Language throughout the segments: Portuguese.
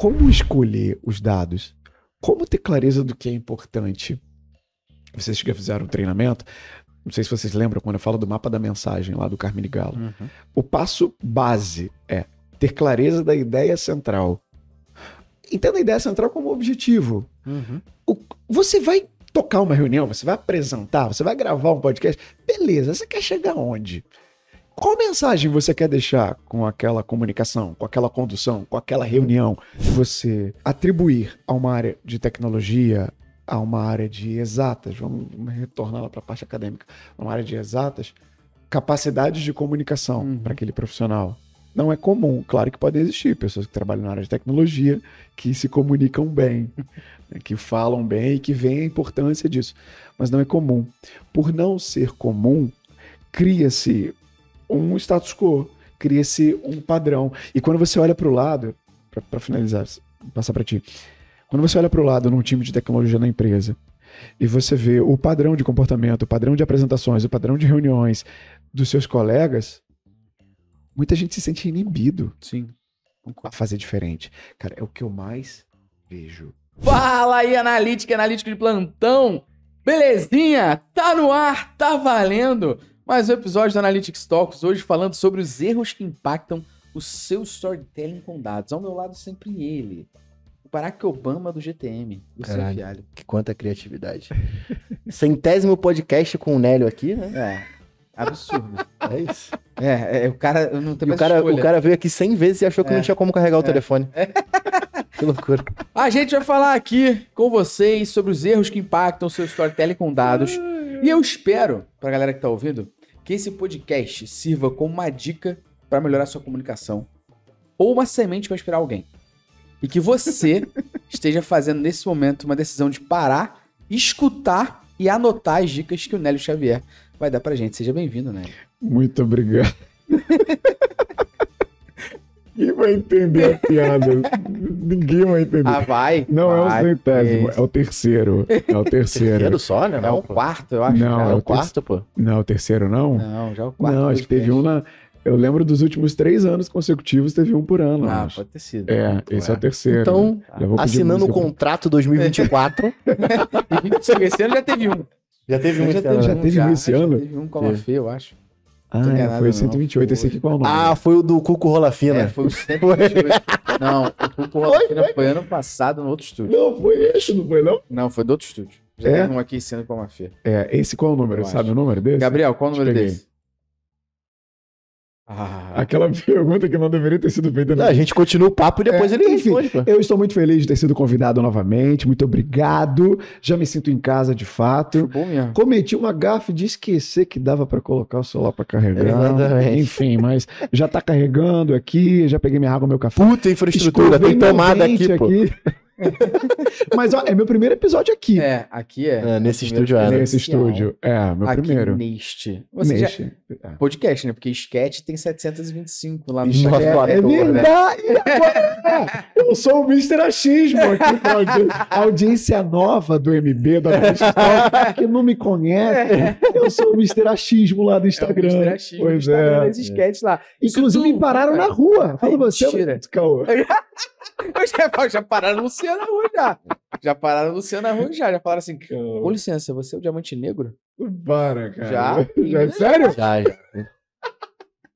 como escolher os dados, como ter clareza do que é importante. Vocês já fizeram um treinamento, não sei se vocês lembram quando eu falo do mapa da mensagem lá do Carmine Galo. Uhum. O passo base é ter clareza da ideia central. Entenda a ideia central como objetivo. Uhum. O, você vai tocar uma reunião, você vai apresentar, você vai gravar um podcast. Beleza, você quer chegar onde? Qual mensagem você quer deixar com aquela comunicação, com aquela condução, com aquela reunião? Você atribuir a uma área de tecnologia, a uma área de exatas, vamos retornar lá para a parte acadêmica, uma área de exatas, capacidades de comunicação uhum. para aquele profissional. Não é comum, claro que pode existir pessoas que trabalham na área de tecnologia, que se comunicam bem, né, que falam bem e que veem a importância disso, mas não é comum. Por não ser comum, cria-se um status quo, cria-se um padrão. E quando você olha para o lado, para finalizar, passar para ti, quando você olha para o lado num time de tecnologia na empresa e você vê o padrão de comportamento, o padrão de apresentações, o padrão de reuniões dos seus colegas, muita gente se sente inibido Sim. a fazer diferente. Cara, é o que eu mais vejo. Fala aí, analítica, analítico de plantão! Belezinha? Tá no ar, tá valendo! Mais um episódio do Analytics Talks, hoje falando sobre os erros que impactam o seu storytelling com dados. Ao meu lado, sempre ele, o Barack Obama do GTM, o Caralho, Fialho. Que quanta criatividade. Centésimo podcast com o Nélio aqui, né? É. Absurdo. é isso. É, é o cara não tem o cara, escolha. o cara veio aqui 100 vezes e achou que é. não tinha como carregar o é. telefone. É. Que loucura. A gente vai falar aqui com vocês sobre os erros que impactam o seu storytelling com dados. E eu espero, pra galera que tá ouvindo, que esse podcast sirva como uma dica para melhorar sua comunicação ou uma semente para inspirar alguém. E que você esteja fazendo nesse momento uma decisão de parar, escutar e anotar as dicas que o Nélio Xavier vai dar para gente. Seja bem-vindo, Nélio. Muito obrigado. Ninguém vai entender a piada. Ninguém vai entender. Ah, vai. Não é vai, é o centésimo, é o terceiro. É o terceiro. terceiro só, né? é o quarto, eu acho. Não, é, é, o quarto, pô. Não, é o terceiro não? Não, já é o quarto. Não, acho que teve um na. Eu lembro dos últimos três anos consecutivos, teve um por ano. Ah, acho. pode ter sido. É, esse é, é o terceiro. Então, assinando o contrato 2024. esse ano já teve um. Já teve um já esse Já teve um esse ano? Já teve um com a Fê, eu acho. Ah, é, foi o 128, não, esse aqui qual o nome? Ah, foi o do Cuco Rola Fina. É, foi o 128. não, o Cuco Rola foi, Fina foi. foi ano passado no outro estúdio. Não, foi esse, não foi não? Não, foi do outro estúdio. Já é? teve um aqui sendo com a Mafia. É, esse qual é o número? Eu Sabe acho. o número desse? Gabriel, qual é o número desse? Ah. Aquela pergunta que não deveria ter sido feita. Não, a gente continua o papo e depois é, ele enfim, responde. Pô. Eu estou muito feliz de ter sido convidado novamente. Muito obrigado. Já me sinto em casa de fato. bom mesmo. Cometi uma gafe de esquecer que dava para colocar o celular para carregar. Exatamente. Enfim, mas já está carregando aqui. Já peguei minha água, meu café. Puta infraestrutura, Escovei tem tomada aqui, aqui. Mas ó, é meu primeiro episódio aqui. É, aqui é. é, é nesse estúdio é. Nesse estúdio. É, meu aqui primeiro. Neste. Você neste. Já... É. Podcast, né? Porque sketch tem 725 lá no Instagram. É, é né? verdade! Né? Eu sou o Mr. Achismo aqui audiência, nova do MB, da História, que não me conhece. Eu sou o Mr. Achismo lá do Instagram. É o Mr. Achismo, pois Instagram, é. lá. Inclusive, me pararam na rua. Fala você. Mentira. Eu... Os já pararam Luciana Rui já. Já pararam Luciana Rui já. Já falaram assim: com licença, você é o diamante negro? Para, cara. Já? já é sério? Já, já.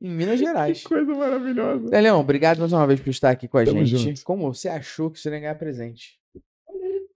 em Minas Gerais. Que coisa maravilhosa. Delião, Leão, obrigado mais uma vez por estar aqui com a Tamo gente. Junto. Como você achou que você ia ganhar presente?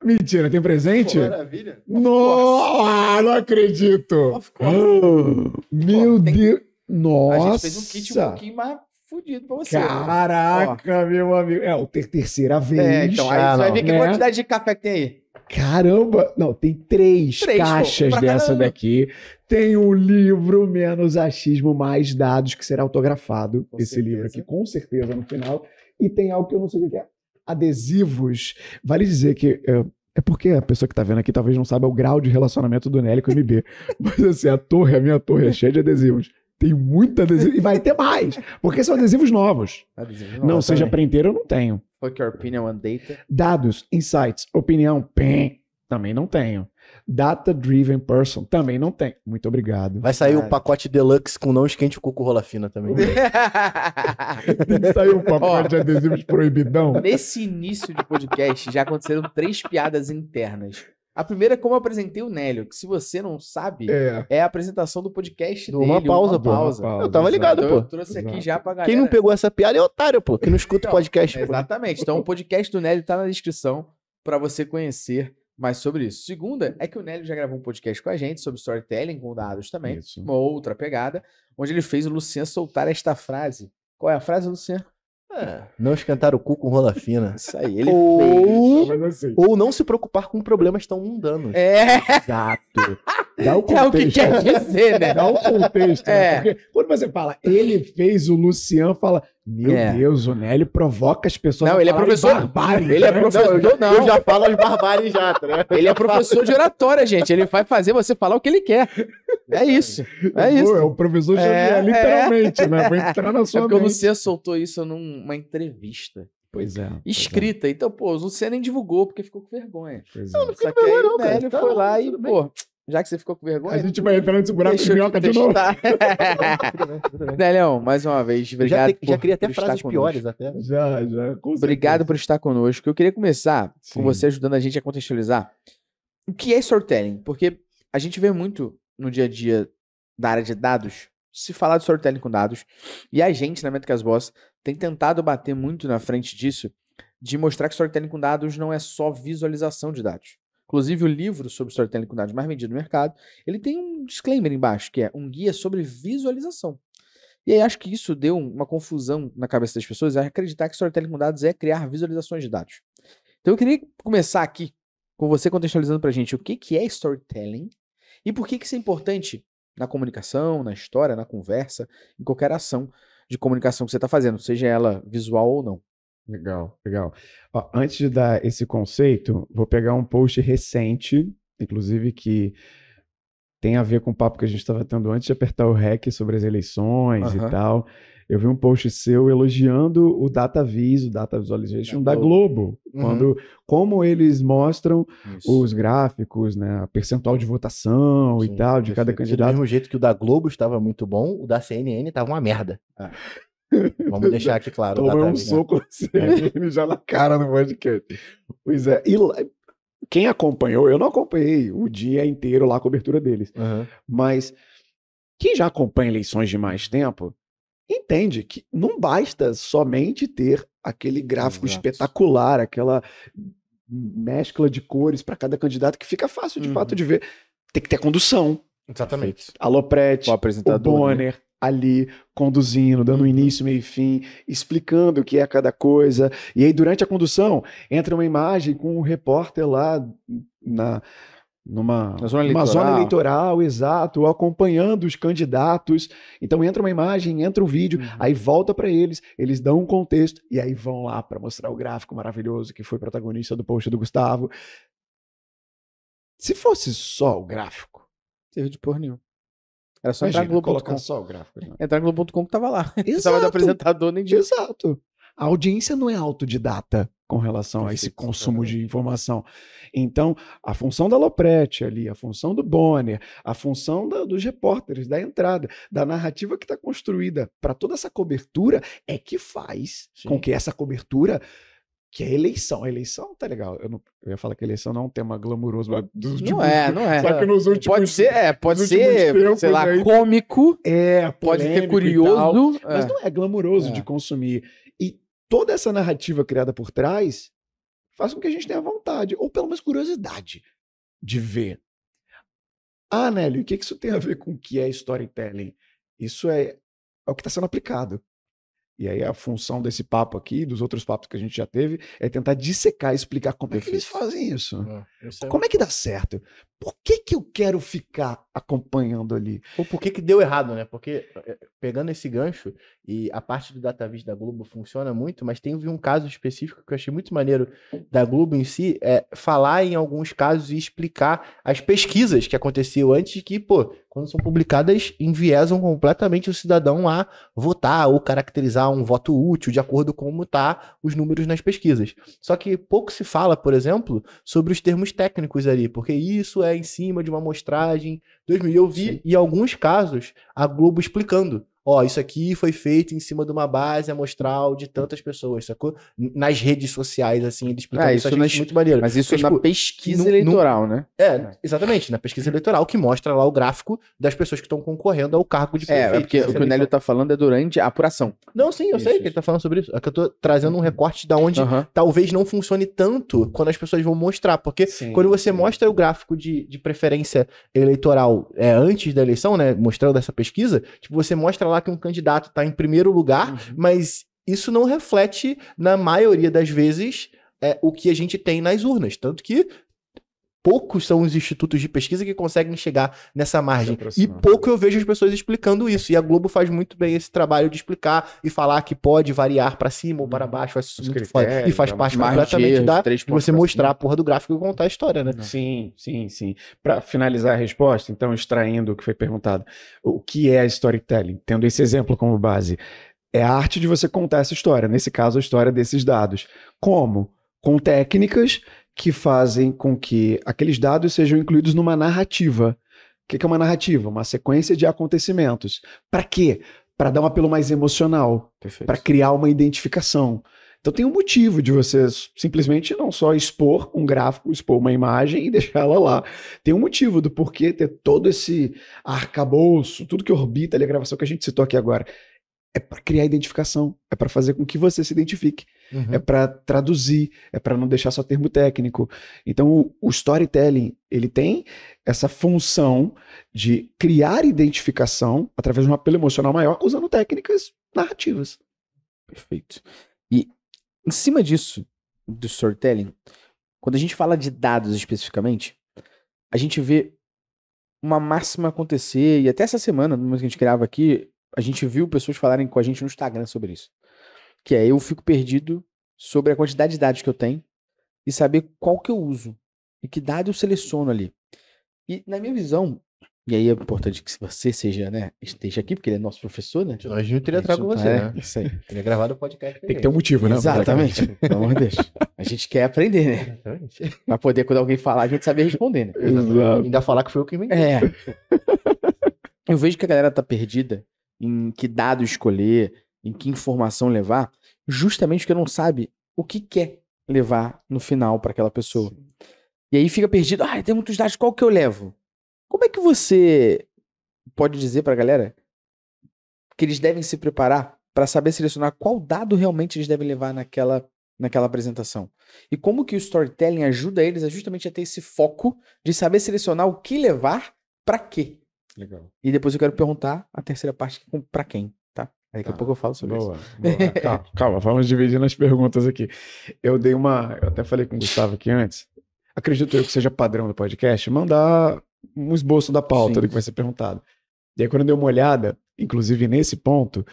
Mentira, tem presente? Pô, maravilha. Nossa, não acredito. Oh, meu Pô, tem... Deus. Nossa. A gente fez um kit um pouquinho mais fudido pra você. Né? Caraca, né? meu amigo. É, ter terceira é, vez. É, então aí ah, você vai ver que né? quantidade de café que tem aí. Caramba! Não, tem três, três caixas pô, dessa caramba. daqui. Tem um livro menos achismo, mais dados, que será autografado. Com esse certeza. livro aqui, com certeza, no final. E tem algo que eu não sei o que é. Adesivos. Vale dizer que. É, é porque a pessoa que está vendo aqui talvez não saiba o grau de relacionamento do Nelly com o MB. Mas assim, a torre, a minha torre é cheia de adesivos. Tem muito adesivo. E vai ter mais, porque são adesivos novos. não seja também. inteiro, eu não tenho. Fuck your opinion and é data. Dados, insights, opinião, pen. também não tenho. Data Driven Person, também não tem. Muito obrigado. Vai sair o um pacote deluxe com não esquente o cuco rola fina também. tem que sair um pacote de adesivos proibidão. Nesse início de podcast já aconteceram três piadas internas. A primeira é como eu apresentei o Nélio, que se você não sabe, é, é a apresentação do podcast dele. Uma pausa, uma pô. Pausa. Uma pausa, eu tava ligado, pô. Eu trouxe aqui Exato. já pra galera. Quem não pegou essa piada é otário, pô. Quem não escuta o então, podcast. Pô. Exatamente. Então o podcast do Nélio tá na descrição para você conhecer mais sobre isso. Segunda é que o Nélio já gravou um podcast com a gente sobre storytelling com dados também. Isso. Uma outra pegada, onde ele fez o Luciano soltar esta frase. Qual é a frase, Luciano? É. Não esquentar o cu com rola fina. Isso aí, ele ou... fez. Assim. Ou não se preocupar com problemas tão mundanos. É. Exato. Dá o contexto. É o que quer dizer, né? Dá o contexto. Né? É. Né? Porque quando você fala, ele fez, o Lucian fala, meu é. Deus, o Nélio provoca as pessoas. Não, ele é professor. Barbárie, ele é né? professor. Não, eu, não. eu já falo as barbáries já, né? Ele é professor de oratória, gente. Ele vai fazer você falar o que ele quer. É isso. É, é isso. É o professor de é, é, literalmente, é. né? Vai entrar na é sua é porque você soltou isso numa entrevista. Pois é. Escrita. Pois é. Então, pô, o Luciano nem divulgou porque ficou com vergonha. Pois não, não fiquei com vergonha, não, cara. Ele foi então, lá e, pô, já que você ficou com vergonha. A né? gente vai entrando nesse buraco de minhoca de novo. Leão, mais uma vez, obrigado. Já, te, já queria até frases piores até. Já, já. Obrigado por estar conosco. Eu queria começar Sim. com você ajudando a gente a contextualizar o que é storytelling, porque a gente vê muito no dia a dia da área de dados se falar de storytelling com dados e a gente na Metricas Boss tem tentado bater muito na frente disso de mostrar que storytelling com dados não é só visualização de dados. Inclusive, o livro sobre storytelling com dados mais vendido no mercado, ele tem um disclaimer embaixo, que é um guia sobre visualização. E aí acho que isso deu uma confusão na cabeça das pessoas, é acreditar que storytelling com dados é criar visualizações de dados. Então eu queria começar aqui com você contextualizando para a gente o que, que é storytelling e por que, que isso é importante na comunicação, na história, na conversa, em qualquer ação de comunicação que você está fazendo, seja ela visual ou não. Legal, legal. Ó, antes de dar esse conceito, vou pegar um post recente, inclusive que tem a ver com o papo que a gente estava tendo antes de apertar o REC sobre as eleições uhum. e tal. Eu vi um post seu elogiando o DataVis, o Data Visualization da, da Globo, quando uhum. como eles mostram Isso. os gráficos, né, percentual de votação Sim, e tal de cada candidato. Do mesmo jeito que o da Globo estava muito bom, o da CNN estava uma merda. Ah. Vamos deixar aqui claro. Tá, Tomei um né? soco assim, é. já na cara no podcast. Pois é, e lá, quem acompanhou, eu não acompanhei o dia inteiro lá a cobertura deles, uhum. mas quem já acompanha eleições de mais tempo entende que não basta somente ter aquele gráfico Exato. espetacular, aquela mescla de cores para cada candidato que fica fácil de uhum. fato de ver. Tem que ter condução. Exatamente. Aloprete, o, apresentador, o né? Bonner. Né? ali conduzindo, dando uhum. início, meio e fim, explicando o que é cada coisa. E aí, durante a condução, entra uma imagem com um repórter lá na. Numa na zona, eleitoral. zona eleitoral, exato, acompanhando os candidatos. Então entra uma imagem, entra o um vídeo, uhum. aí volta para eles, eles dão um contexto e aí vão lá para mostrar o gráfico maravilhoso que foi protagonista do post do Gustavo. Se fosse só o gráfico, teve de porra nenhum. Era só Imagina, entrar no Colocar com. só o gráfico. Né? Entrar Globo.com que tava lá. Exato. do apresentador nem disso. Exato. A audiência não é autodidata com relação Perfeito, a esse consumo de informação. Então, a função da Loprete ali, a função do Bonner, a função da, dos repórteres, da entrada, da narrativa que está construída para toda essa cobertura é que faz Sim. com que essa cobertura que é eleição. A eleição tá legal. Eu, não, eu ia falar que eleição não é um tema glamouroso. Mas dos últimos, não é, não é. Só que nos últimos, pode ser, é, pode ser, tempos, sei lá, né? cômico. É, pode ser curioso. Tal, é. Mas não é glamouroso é. de consumir. E toda essa narrativa criada por trás faz com que a gente tenha vontade, ou pelo menos curiosidade, de ver. Ah, Nélio, o que isso tem a ver com o que é storytelling? Isso é, é o que está sendo aplicado. E aí a função desse papo aqui, dos outros papos que a gente já teve, é tentar dissecar, explicar como Perfeito. é que eles fazem é, isso. É, como é que dá certo? por que, que eu quero ficar acompanhando ali? Ou por que, que deu errado, né? Porque eh, eh, pegando esse gancho, e a parte do DataVis da Globo funciona muito, mas tem um caso específico que eu achei muito maneiro da Globo em si, é falar em alguns casos e explicar as pesquisas que aconteceu antes que, pô, quando são publicadas, enviesam completamente o cidadão a votar ou caracterizar um voto útil de acordo com como tá os números nas pesquisas. Só que pouco se fala, por exemplo, sobre os termos técnicos ali, porque isso é é em cima de uma amostragem. Deus eu vi, Sim. e alguns casos, a Globo explicando ó, isso aqui foi feito em cima de uma base amostral de tantas pessoas, sacou? Nas redes sociais, assim, ele explica ah, é, isso, isso nas... muito maneiro. Mas isso Porque, na tipo, pesquisa no, eleitoral, no... né? É, exatamente, na pesquisa eleitoral, que mostra lá o gráfico das pessoas que estão concorrendo ao cargo de é, é prefeito. É, porque o que o Nélio tá falando é durante a apuração. Não, sim, eu isso, sei isso. que ele tá falando sobre isso. É que eu tô trazendo um uhum. recorte da onde uhum. talvez não funcione tanto quando as pessoas vão mostrar, porque sim, quando você sim. mostra o gráfico de, de preferência eleitoral é, antes da eleição, né, mostrando essa pesquisa, tipo, você mostra lá falar que um candidato está em primeiro lugar, uhum. mas isso não reflete, na maioria das vezes, é, o que a gente tem nas urnas. Tanto que poucos são os institutos de pesquisa que conseguem chegar nessa margem. E pouco eu vejo as pessoas explicando isso. E a Globo faz muito bem esse trabalho de explicar e falar que pode variar para cima ou para uhum. baixo. Acho muito foda. E faz parte completamente da você mostrar a porra do gráfico e contar a história, né? Sim, sim, sim. Para finalizar a resposta, então, extraindo o que foi perguntado, o que é storytelling? Tendo esse exemplo como base. É a arte de você contar essa história, nesse caso, a história desses dados. Como? Com técnicas que fazem com que aqueles dados sejam incluídos numa narrativa. O que é uma narrativa? Uma sequência de acontecimentos. Para quê? Para dar um apelo mais emocional, para criar uma identificação. Então tem um motivo de você simplesmente não só expor um gráfico, expor uma imagem e deixá-la lá. Tem um motivo do porquê ter todo esse arcabouço, tudo que orbita ali a gravação que a gente citou aqui agora. É para criar identificação, é para fazer com que você se identifique uhum. é para traduzir, é para não deixar só termo técnico. Então, o, o storytelling, ele tem essa função de criar identificação através de um apelo emocional maior usando técnicas narrativas. Perfeito. E em cima disso, do storytelling, quando a gente fala de dados especificamente, a gente vê uma máxima acontecer, e até essa semana, no momento que a gente grava aqui, a gente viu pessoas falarem com a gente no Instagram sobre isso que é eu fico perdido sobre a quantidade de dados que eu tenho e saber qual que eu uso e que dado eu seleciono ali. E na minha visão, e aí é importante que você seja, né, esteja aqui, porque ele é nosso professor, né? Nós não teria trago com você, tá, é, né? Isso aí. Teria gravado o podcast. Tem que ter um motivo, né? Exatamente. Pelo amor de Deus. A gente quer aprender, né? Exatamente. Pra poder, quando alguém falar, a gente saber responder, né? Exato. Ainda falar que foi eu que inventei. É. Eu vejo que a galera tá perdida em que dado escolher, em que informação levar, justamente porque não sabe o que quer levar no final para aquela pessoa. Sim. E aí fica perdido, ah, tem muitos dados, qual que eu levo? Como é que você pode dizer para a galera que eles devem se preparar para saber selecionar qual dado realmente eles devem levar naquela naquela apresentação. E como que o storytelling ajuda eles a justamente a ter esse foco de saber selecionar o que levar para quê. Legal. E depois eu quero perguntar a terceira parte é para quem. Daqui tá. a pouco eu falo sobre boa, isso. Boa. Calma, calma, vamos dividindo as perguntas aqui. Eu dei uma. Eu até falei com o Gustavo aqui antes. Acredito eu que seja padrão do podcast mandar um esboço da pauta Sim. do que vai ser perguntado. E aí, quando eu dei uma olhada, inclusive nesse ponto,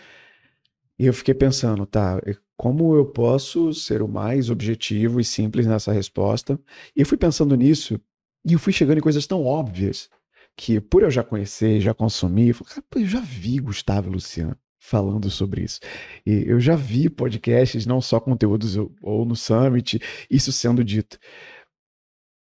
eu fiquei pensando, tá, como eu posso ser o mais objetivo e simples nessa resposta? E eu fui pensando nisso e eu fui chegando em coisas tão óbvias que, por eu já conhecer, já consumir, eu, falei, eu já vi Gustavo e Luciano falando sobre isso. E eu já vi podcasts, não só conteúdos ou no Summit, isso sendo dito.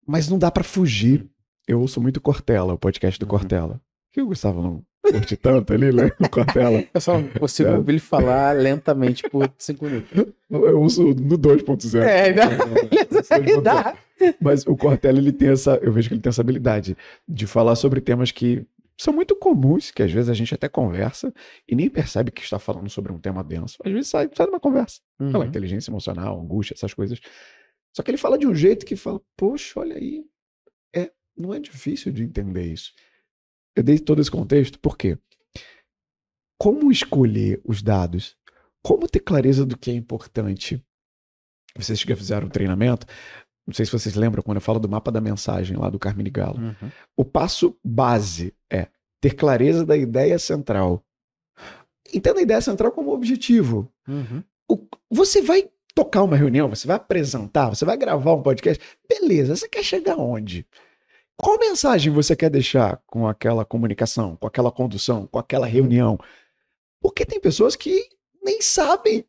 Mas não dá para fugir. Eu ouço muito Cortella, o podcast do uhum. Cortella. Que o Gustavo não curte tanto ali, né? O Cortella. Eu só consigo é. ouvir ele falar lentamente por cinco minutos. Eu uso no 2.0. É, dá. É, dá. Mas o Cortella, ele tem essa. Eu vejo que ele tem essa habilidade de falar sobre temas que são muito comuns, que às vezes a gente até conversa e nem percebe que está falando sobre um tema denso. Às vezes sai, sai numa conversa. Uhum. Então, inteligência emocional, angústia, essas coisas. Só que ele fala de um jeito que fala, poxa, olha aí, é, não é difícil de entender isso. Eu dei todo esse contexto porque como escolher os dados, como ter clareza do que é importante. Vocês que fizeram o treinamento, não sei se vocês lembram quando eu falo do mapa da mensagem lá do Carmine Galo. Uhum. O passo base é ter clareza da ideia central. Entenda a ideia central como objetivo. Uhum. O, você vai tocar uma reunião, você vai apresentar, você vai gravar um podcast. Beleza, você quer chegar onde? Qual mensagem você quer deixar com aquela comunicação, com aquela condução, com aquela uhum. reunião? Porque tem pessoas que nem sabem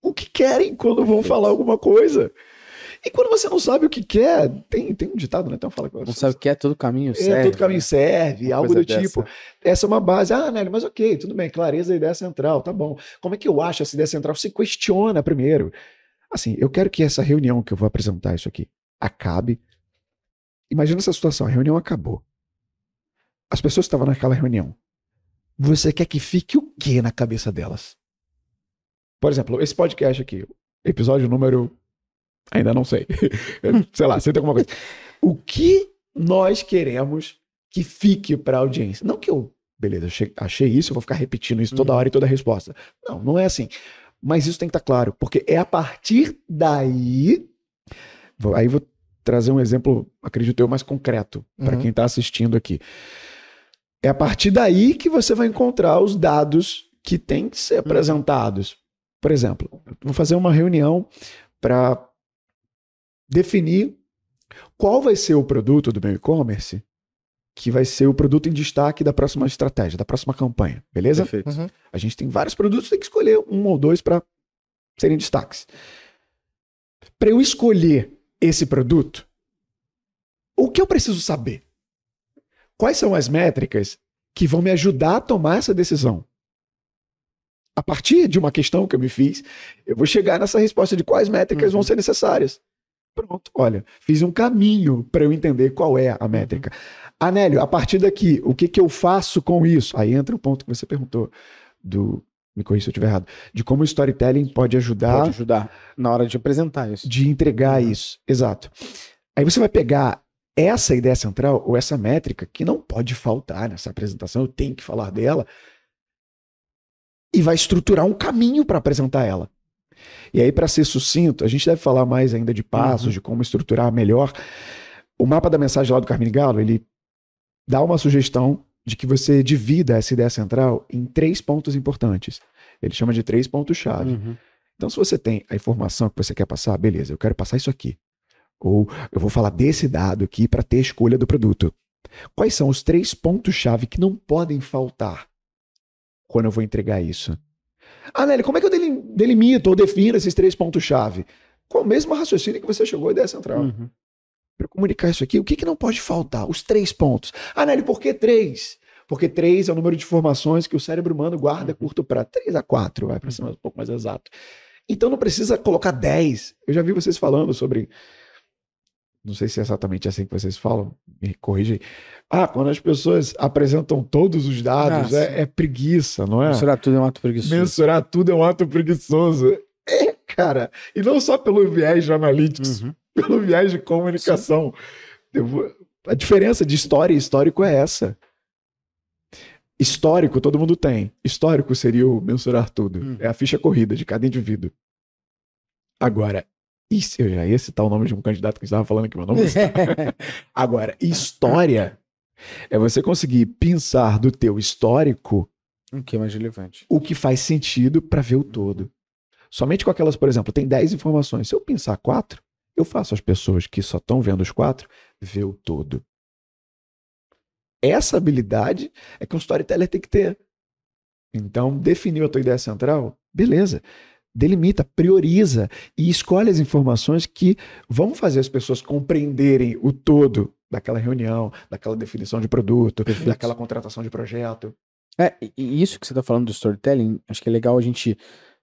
o que querem quando vão falar alguma coisa. E quando você não sabe o que quer, tem, tem um ditado, né? Então fala que Não sabe o que é, todo caminho é, serve. É, todo caminho né? serve, uma algo do tipo. dessa. tipo. Essa é uma base. Ah, Nélio, mas ok, tudo bem, clareza da ideia central, tá bom. Como é que eu acho essa ideia central? Se questiona primeiro. Assim, eu quero que essa reunião que eu vou apresentar isso aqui acabe. Imagina essa situação, a reunião acabou. As pessoas estavam naquela reunião. Você quer que fique o quê na cabeça delas? Por exemplo, esse podcast aqui, episódio número Ainda não sei. sei lá, tem alguma coisa. O que nós queremos que fique para a audiência? Não que eu, beleza, achei isso, eu vou ficar repetindo isso toda uhum. hora e toda resposta. Não, não é assim. Mas isso tem que estar tá claro, porque é a partir daí. Aí vou trazer um exemplo, acredito eu, mais concreto para uhum. quem está assistindo aqui. É a partir daí que você vai encontrar os dados que têm que ser uhum. apresentados. Por exemplo, vou fazer uma reunião para definir qual vai ser o produto do meu e-commerce que vai ser o produto em destaque da próxima estratégia, da próxima campanha, beleza? Perfeito. Uhum. A gente tem vários produtos, tem que escolher um ou dois para serem destaques. Para eu escolher esse produto, o que eu preciso saber? Quais são as métricas que vão me ajudar a tomar essa decisão? A partir de uma questão que eu me fiz, eu vou chegar nessa resposta de quais métricas uhum. vão ser necessárias. Pronto, olha, fiz um caminho para eu entender qual é a métrica. Anélio, a partir daqui, o que, que eu faço com isso? Aí entra o ponto que você perguntou do me corri se eu estiver errado, de como o storytelling pode ajudar. Pode ajudar na hora de apresentar isso. De entregar uhum. isso, exato. Aí você vai pegar essa ideia central ou essa métrica que não pode faltar nessa apresentação, eu tenho que falar dela, e vai estruturar um caminho para apresentar ela. E aí, para ser sucinto, a gente deve falar mais ainda de passos, uhum. de como estruturar melhor. O mapa da mensagem lá do Carmine Galo, ele dá uma sugestão de que você divida essa ideia central em três pontos importantes. Ele chama de três pontos-chave. Uhum. Então, se você tem a informação que você quer passar, beleza, eu quero passar isso aqui. Ou eu vou falar desse dado aqui para ter escolha do produto. Quais são os três pontos-chave que não podem faltar quando eu vou entregar isso? Ah, Nelly, como é que eu delimito ou defino esses três pontos-chave? Com o mesmo raciocínio que você chegou à ideia central. Uhum. Para comunicar isso aqui, o que, que não pode faltar? Os três pontos. Ah, Nelly, por que três? Porque três é o número de informações que o cérebro humano guarda uhum. curto para três a quatro, vai para uhum. ser um pouco mais exato. Então não precisa colocar dez. Eu já vi vocês falando sobre não sei se é exatamente assim que vocês falam, me corrija aí. Ah, quando as pessoas apresentam todos os dados, ah, é, é, preguiça, não é? Mensurar tudo é um ato preguiçoso. Mensurar tudo é um ato preguiçoso. É, cara. E não só pelo viés de analytics, uhum. pelo viés de comunicação. Vou... A diferença de história e histórico é essa. Histórico todo mundo tem. Histórico seria o mensurar tudo. Hum. É a ficha corrida de cada indivíduo. Agora, isso, eu já ia citar o nome de um candidato que estava falando aqui, mas não vou Agora, história é você conseguir pensar do teu histórico o que é mais relevante. O que faz sentido para ver o todo. Somente com aquelas, por exemplo, tem 10 informações. Se eu pensar quatro, eu faço as pessoas que só estão vendo os quatro ver o todo. Essa habilidade é que um storyteller tem que ter. Então, definiu a tua ideia central? Beleza delimita, prioriza e escolhe as informações que vão fazer as pessoas compreenderem o todo daquela reunião, daquela definição de produto, Perfeito. daquela contratação de projeto. É, e isso que você está falando do storytelling, acho que é legal a gente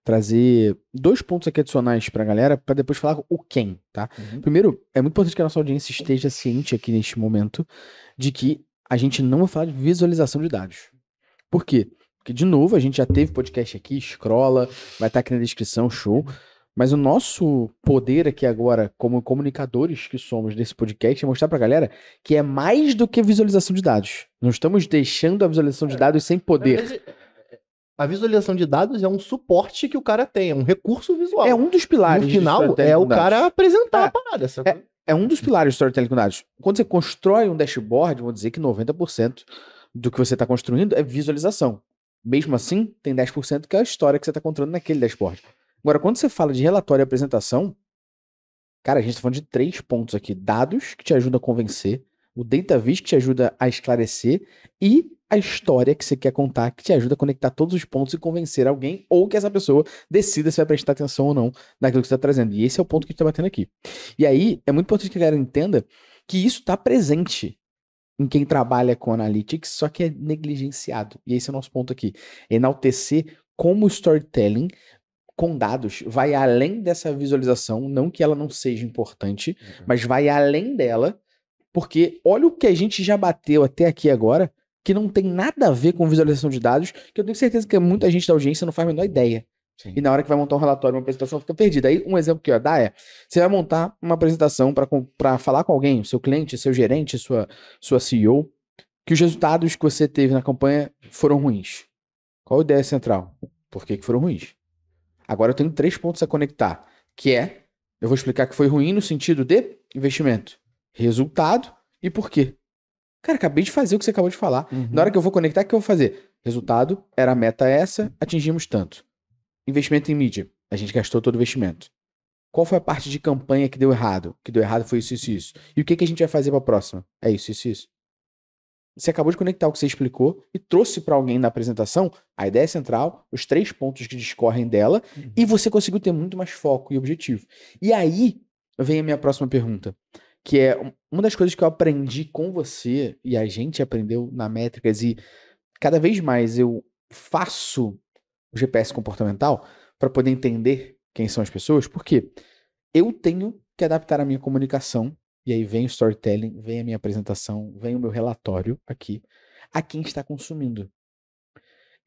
trazer dois pontos aqui adicionais para a galera, para depois falar o quem, tá? Uhum. Primeiro, é muito importante que a nossa audiência esteja ciente aqui neste momento de que a gente não vai falar de visualização de dados. Por quê? Porque, de novo, a gente já teve podcast aqui, escrola, vai estar tá aqui na descrição, show. Mas o nosso poder aqui agora, como comunicadores que somos desse podcast, é mostrar pra galera que é mais do que visualização de dados. Não estamos deixando a visualização de é. dados sem poder. A visualização de dados é um suporte que o cara tem, é um recurso visual. É um dos pilares. No final, é o cara apresentar é, a parada. É, é, um dos pilares do storytelling com dados. Quando você constrói um dashboard, vou dizer que 90% do que você está construindo é visualização. Mesmo assim, tem 10% que é a história que você está contando naquele dashboard. Agora, quando você fala de relatório e apresentação, cara, a gente está falando de três pontos aqui: dados que te ajudam a convencer, o data viz que te ajuda a esclarecer e a história que você quer contar, que te ajuda a conectar todos os pontos e convencer alguém ou que essa pessoa decida se vai prestar atenção ou não naquilo que você está trazendo. E esse é o ponto que a gente está batendo aqui. E aí, é muito importante que a galera entenda que isso está presente em quem trabalha com analytics, só que é negligenciado. E esse é o nosso ponto aqui. Enaltecer como o storytelling com dados vai além dessa visualização, não que ela não seja importante, uhum. mas vai além dela, porque olha o que a gente já bateu até aqui agora, que não tem nada a ver com visualização de dados, que eu tenho certeza que muita gente da audiência não faz a menor ideia. Sim. E na hora que vai montar um relatório, uma apresentação, fica perdida. Aí, um exemplo que eu ia dar é: você vai montar uma apresentação para falar com alguém, seu cliente, seu gerente, sua, sua CEO, que os resultados que você teve na campanha foram ruins. Qual a ideia central? Por que, que foram ruins? Agora eu tenho três pontos a conectar, que é, eu vou explicar que foi ruim no sentido de investimento, resultado e por quê. Cara, acabei de fazer o que você acabou de falar. Uhum. Na hora que eu vou conectar, o que eu vou fazer? Resultado, era a meta essa, atingimos tanto investimento em mídia. A gente gastou todo o investimento. Qual foi a parte de campanha que deu errado? Que deu errado foi isso, isso, isso. E o que, que a gente vai fazer para a próxima? É isso, isso, isso. Você acabou de conectar o que você explicou e trouxe para alguém na apresentação a ideia central, os três pontos que discorrem dela, uhum. e você conseguiu ter muito mais foco e objetivo. E aí vem a minha próxima pergunta, que é uma das coisas que eu aprendi com você e a gente aprendeu na Métricas, e cada vez mais eu faço o GPS comportamental para poder entender quem são as pessoas, porque eu tenho que adaptar a minha comunicação, e aí vem o storytelling, vem a minha apresentação, vem o meu relatório aqui, a quem está consumindo.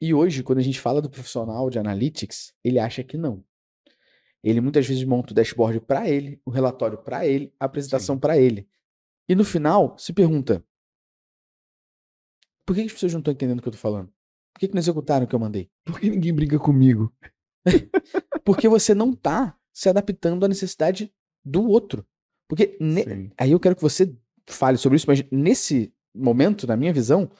E hoje, quando a gente fala do profissional de analytics, ele acha que não. Ele muitas vezes monta o dashboard para ele, o relatório para ele, a apresentação para ele. E no final, se pergunta: por que as pessoas não estão entendendo o que eu estou falando? Por que, que não executaram o que eu mandei? Por que ninguém briga comigo? Porque você não tá se adaptando à necessidade do outro. Porque ne... aí eu quero que você fale sobre isso, mas nesse momento, na minha visão,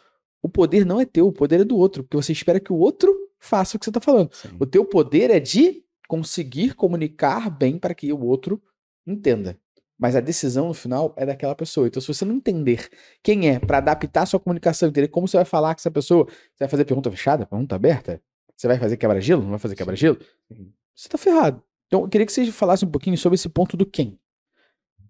o poder não é teu, o poder é do outro, porque você espera que o outro faça o que você está falando. Sim. O teu poder é de conseguir comunicar bem para que o outro entenda. Mas a decisão no final é daquela pessoa. Então, se você não entender quem é para adaptar a sua comunicação, entender como você vai falar com essa pessoa, você vai fazer pergunta fechada, pergunta aberta? Você vai fazer quebra-gelo? Não vai fazer quebra-gelo? Você tá ferrado. Então, eu queria que você falasse um pouquinho sobre esse ponto do quem.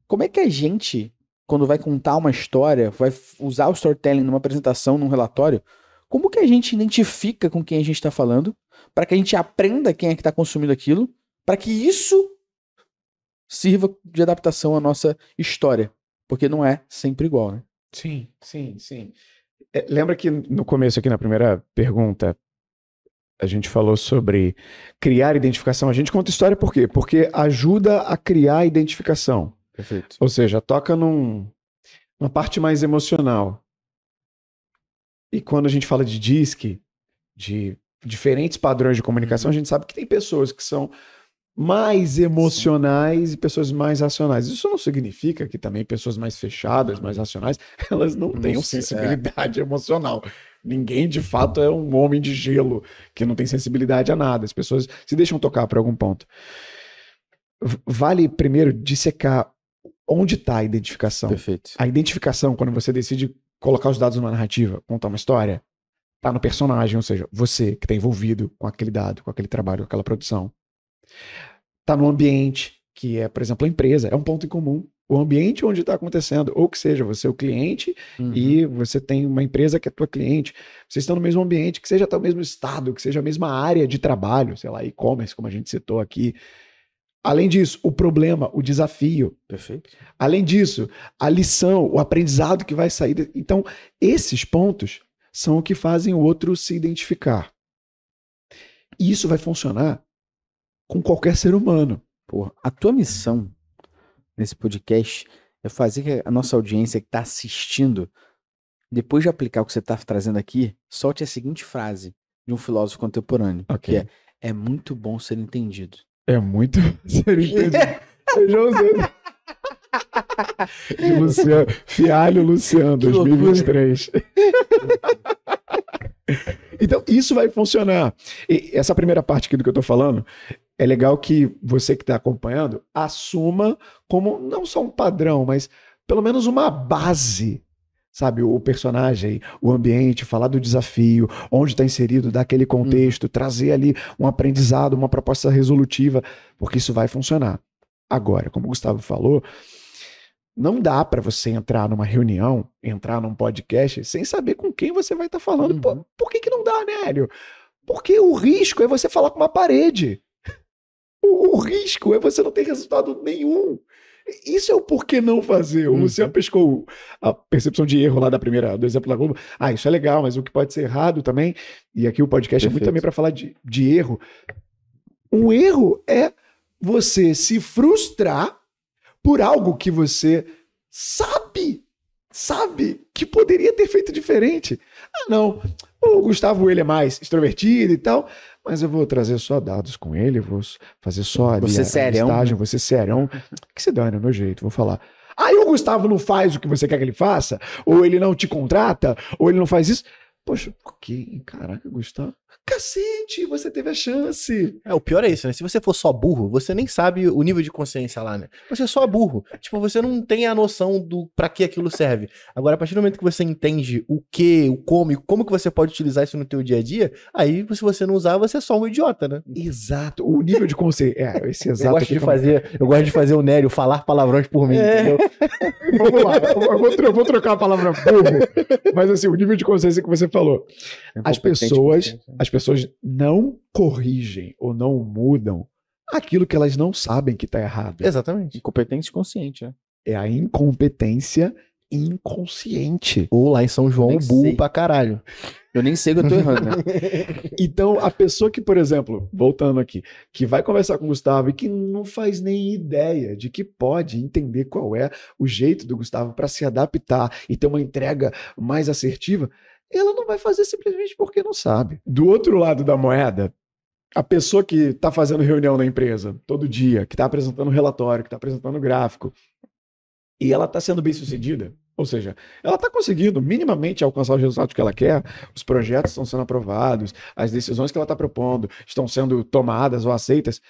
Como é que a gente, quando vai contar uma história, vai usar o storytelling numa apresentação, num relatório, como que a gente identifica com quem a gente está falando, para que a gente aprenda quem é que está consumindo aquilo, para que isso sirva de adaptação à nossa história, porque não é sempre igual, né? Sim, sim, sim. É, lembra que no começo aqui na primeira pergunta a gente falou sobre criar identificação. A gente conta história por quê? Porque ajuda a criar identificação. Perfeito. Ou seja, toca num, numa parte mais emocional. E quando a gente fala de disque, de diferentes padrões de comunicação, uhum. a gente sabe que tem pessoas que são mais emocionais Sim. e pessoas mais racionais. Isso não significa que também pessoas mais fechadas, mais racionais, elas não, não tenham é. sensibilidade é. emocional. Ninguém de fato é um homem de gelo que não tem sensibilidade a nada. As pessoas se deixam tocar por algum ponto. Vale primeiro dissecar onde está a identificação. Perfeito. A identificação, quando você decide colocar os dados numa narrativa, contar uma história, está no personagem, ou seja, você que está envolvido com aquele dado, com aquele trabalho, com aquela produção Está no ambiente que é, por exemplo, a empresa, é um ponto em comum. O ambiente onde está acontecendo, ou que seja, você é o cliente uhum. e você tem uma empresa que é tua cliente, vocês estão no mesmo ambiente, que seja até o mesmo estado, que seja a mesma área de trabalho, sei lá, e-commerce, como a gente citou aqui. Além disso, o problema, o desafio. Perfeito. Além disso, a lição, o aprendizado que vai sair. Então, esses pontos são o que fazem o outro se identificar. E isso vai funcionar com qualquer ser humano. Porra, a tua missão nesse podcast é fazer que a nossa audiência que está assistindo, depois de aplicar o que você está trazendo aqui, solte a seguinte frase de um filósofo contemporâneo, okay. que é, é muito bom ser entendido. É muito ser entendido. Seja já usei. Luciano, Fialho Luciano, 2023. então, isso vai funcionar. E essa primeira parte aqui do que eu tô falando é legal que você que está acompanhando assuma como não só um padrão, mas pelo menos uma base sabe, o personagem, o ambiente, falar do desafio, onde está inserido, daquele hum. contexto, hum. trazer ali um aprendizado, uma proposta resolutiva, porque isso vai funcionar. Agora, como o Gustavo falou, não dá para você entrar numa reunião, entrar num podcast, sem saber com quem você vai estar tá falando. Uhum. Por, por que, que não dá, né, Hélio? Porque o risco é você falar com uma parede. O, o, risco é você não ter resultado nenhum. Isso é o porquê não fazer. O uhum. Luciano pescou a percepção de erro lá da primeira, do exemplo da Globo. Ah, isso é legal, mas o que pode ser errado também. E aqui o podcast Perfeito. é muito também para falar de, de erro. Um erro é você se frustrar por algo que você sabe, sabe que poderia ter feito diferente. Ah, não. O Gustavo ele é mais extrovertido e tal mas eu vou trazer só dados com ele, vou fazer só ali você a serão, listagem, né? você serão. Que se dane, é meu jeito, vou falar. Aí o Gustavo não faz o que você quer que ele faça, ou ele não te contrata, ou ele não faz isso. Poxa, que caraca, Gustavo. Cacete, você teve a chance. É, o pior é isso, né? Se você for só burro, você nem sabe o nível de consciência lá, né? Você é só burro. tipo, você não tem a noção do para que aquilo serve. Agora, a partir do momento que você entende o que, o como e como que você pode utilizar isso no teu dia a dia, aí se você não usar, você é só um idiota, né? Exato. O nível de consciência, é, esse exato. Eu gosto de tá fazer, eu gosto de fazer o Nélio falar palavrões por mim, é. entendeu? Vamos lá. Eu vou, trocar a palavra burro, mas assim, o nível de consciência que você falou. É as pessoas, né? as pessoas não corrigem ou não mudam aquilo que elas não sabem que está errado. Exatamente. incompetência consciente, né? É a incompetência inconsciente. Ou lá em São João, burro pra caralho. Eu nem sei que eu tô errando. Né? então, a pessoa que, por exemplo, voltando aqui, que vai conversar com o Gustavo e que não faz nem ideia de que pode entender qual é o jeito do Gustavo para se adaptar e ter uma entrega mais assertiva, ela não vai fazer simplesmente porque não sabe. Do outro lado da moeda, a pessoa que está fazendo reunião na empresa todo dia, que está apresentando relatório, que está apresentando gráfico, e ela está sendo bem sucedida, ou seja, ela está conseguindo minimamente alcançar os resultados que ela quer, os projetos estão sendo aprovados, as decisões que ela está propondo estão sendo tomadas ou aceitas,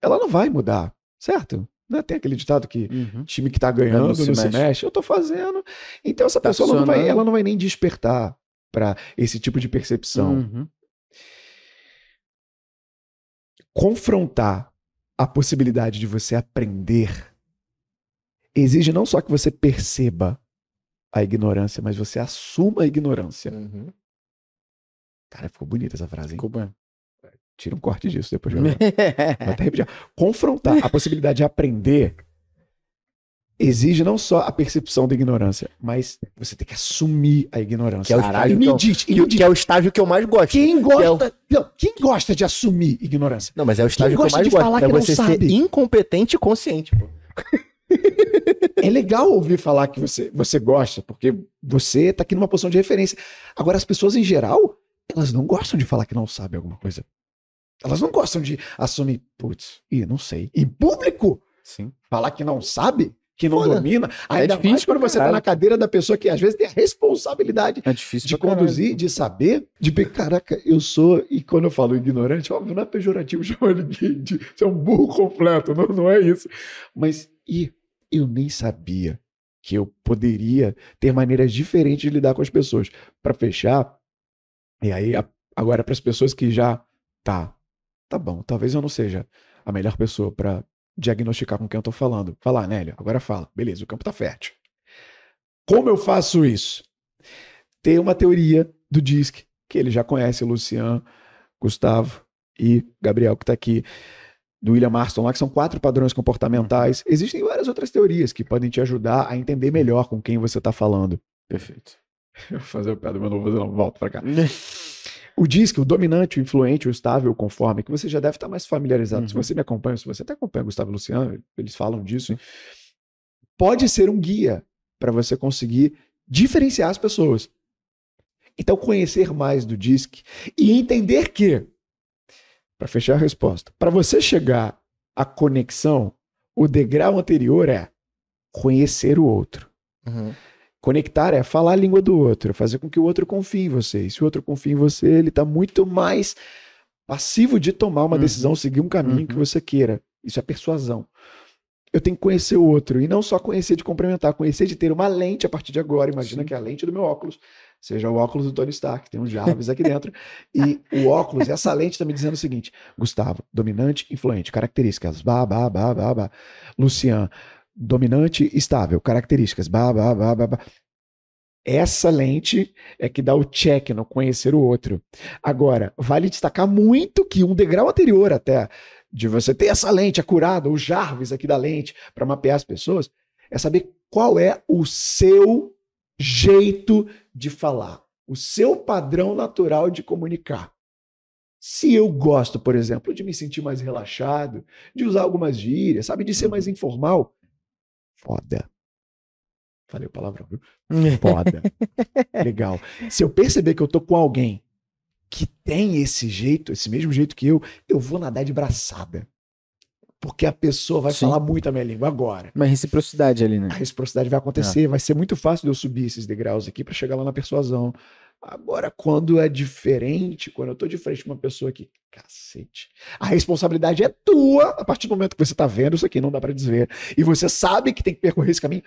ela não vai mudar, certo? Né? Tem aquele ditado que uhum. time que está ganhando não, semestre se, não mexe. se mexe. Eu estou fazendo. Então essa tá pessoa não vai, ela não vai nem despertar para esse tipo de percepção. Uhum. Confrontar a possibilidade de você aprender exige não só que você perceba a ignorância, mas você assuma a ignorância. Uhum. Cara, ficou bonita essa frase, hein? Ficou Tira um corte disso depois. Vou até repetir. Confrontar a possibilidade de aprender exige não só a percepção da ignorância, mas você tem que assumir a ignorância. Que é o, Caralho, então, diz, que, que, é o estágio que eu mais gosto. Quem gosta, é o... não, quem gosta de assumir ignorância? Não, mas é o estágio que eu mais gosto. É você ser incompetente e consciente, pô. É legal ouvir falar que você, você gosta, porque você está aqui numa posição de referência. Agora, as pessoas em geral, elas não gostam de falar que não sabem alguma coisa. Elas não gostam de assumir, putz, e não sei. Em público, Sim. falar que não sabe que não Foda. domina, é ainda é difícil mais quando você está na cadeira da pessoa que às vezes tem a responsabilidade é de conduzir, caralho. de saber, de caraca, eu sou, e quando eu falo ignorante, óbvio, não é pejorativo chamar ele de, de ser é um burro completo, não, não é isso. Mas, e eu nem sabia que eu poderia ter maneiras diferentes de lidar com as pessoas. Para fechar, e aí, agora para as pessoas que já, tá, tá bom, talvez eu não seja a melhor pessoa para diagnosticar com quem eu estou falando. Falar, Nélio, agora fala. Beleza, o campo está fértil. Como eu faço isso? Tem uma teoria do DISC, que ele já conhece, Lucian, Gustavo e Gabriel, que está aqui, do William Marston, lá, que são quatro padrões comportamentais. Existem várias outras teorias que podem te ajudar a entender melhor com quem você está falando. Perfeito. Eu vou fazer o pé do meu novo, não, volto para cá. O disque, o dominante, o influente, o estável, o conforme, que você já deve estar mais familiarizado. Uhum. Se você me acompanha, se você até acompanha Gustavo Luciano, eles falam disso. Hein? Pode ser um guia para você conseguir diferenciar as pessoas. Então, conhecer mais do disque e entender que, para fechar a resposta, para você chegar à conexão, o degrau anterior é conhecer o outro. Uhum. Conectar é falar a língua do outro, fazer com que o outro confie em você. E se o outro confia em você, ele está muito mais passivo de tomar uma uhum. decisão, seguir um caminho uhum. que você queira. Isso é persuasão. Eu tenho que conhecer o outro e não só conhecer de complementar, conhecer de ter uma lente a partir de agora. Imagina Sim. que é a lente do meu óculos seja o óculos do Tony Stark, tem um Jarvis aqui dentro. e o óculos, essa lente está me dizendo o seguinte: Gustavo, dominante, influente, características, bah, bah, bah, Lucian, dominante estável, características, blá, blá, blá, blá, blá. Essa lente é que dá o check no conhecer o outro. Agora, vale destacar muito que um degrau anterior até de você ter essa lente acurada, é o Jarvis aqui da lente, para mapear as pessoas, é saber qual é o seu jeito de falar, o seu padrão natural de comunicar. Se eu gosto, por exemplo, de me sentir mais relaxado, de usar algumas gírias, sabe, de ser mais uhum. informal, foda. Falei o palavrão, viu? Foda. Legal. Se eu perceber que eu tô com alguém que tem esse jeito, esse mesmo jeito que eu, eu vou nadar de braçada. Porque a pessoa vai Sim. falar muito a minha língua agora. Uma reciprocidade ali, né? A reciprocidade vai acontecer, ah. vai ser muito fácil de eu subir esses degraus aqui para chegar lá na persuasão, Agora, quando é diferente, quando eu tô de frente com uma pessoa que, cacete, a responsabilidade é tua a partir do momento que você tá vendo isso aqui, não dá para desver, e você sabe que tem que percorrer esse caminho,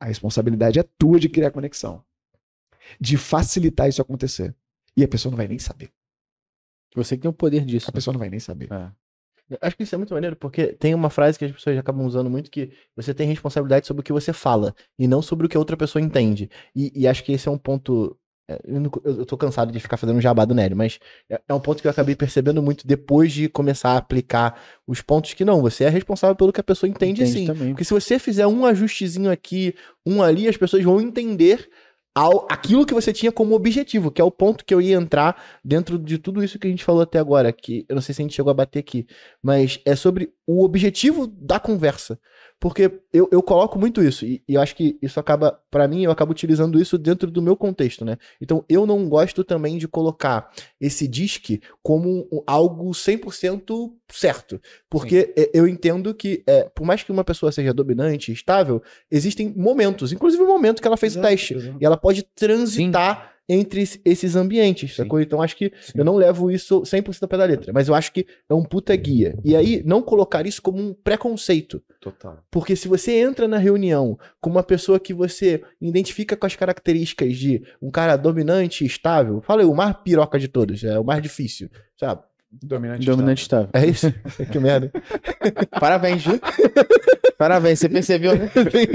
a responsabilidade é tua de criar conexão, de facilitar isso acontecer. E a pessoa não vai nem saber. Você que tem o poder disso. A né? pessoa não vai nem saber. É. Acho que isso é muito maneiro, porque tem uma frase que as pessoas acabam usando muito que você tem responsabilidade sobre o que você fala e não sobre o que a outra pessoa entende. E, e acho que esse é um ponto é, eu, tô cansado de ficar fazendo jabá do Nélio, mas é, é um ponto que eu acabei percebendo muito depois de começar a aplicar os pontos que não, você é responsável pelo que a pessoa entende, entende sim. Também. Porque se você fizer um ajustezinho aqui, um ali, as pessoas vão entender ao, aquilo que você tinha como objetivo, que é o ponto que eu ia entrar dentro de tudo isso que a gente falou até agora, que eu não sei se a gente chegou a bater aqui, mas é sobre o objetivo da conversa. Porque eu, eu coloco muito isso, e, e eu acho que isso acaba, para mim, eu acabo utilizando isso dentro do meu contexto, né? Então eu não gosto também de colocar esse disque como um, algo 100% certo. Porque eu entendo que, é, por mais que uma pessoa seja dominante, estável, existem momentos, inclusive o momento que ela fez exato, o teste, exato. e ela pode transitar. Sim entre esses ambientes, sacou? Então acho que Sim. eu não levo isso 100% pé da letra, mas eu acho que é um puta guia. E aí, não colocar isso como um preconceito. Total. Porque se você entra na reunião com uma pessoa que você identifica com as características de um cara dominante, estável, falei o mais piroca de todos, é o mais difícil, sabe? Dominante, Dominante estável. É isso? que merda. Parabéns, viu? Parabéns, você percebeu? Né?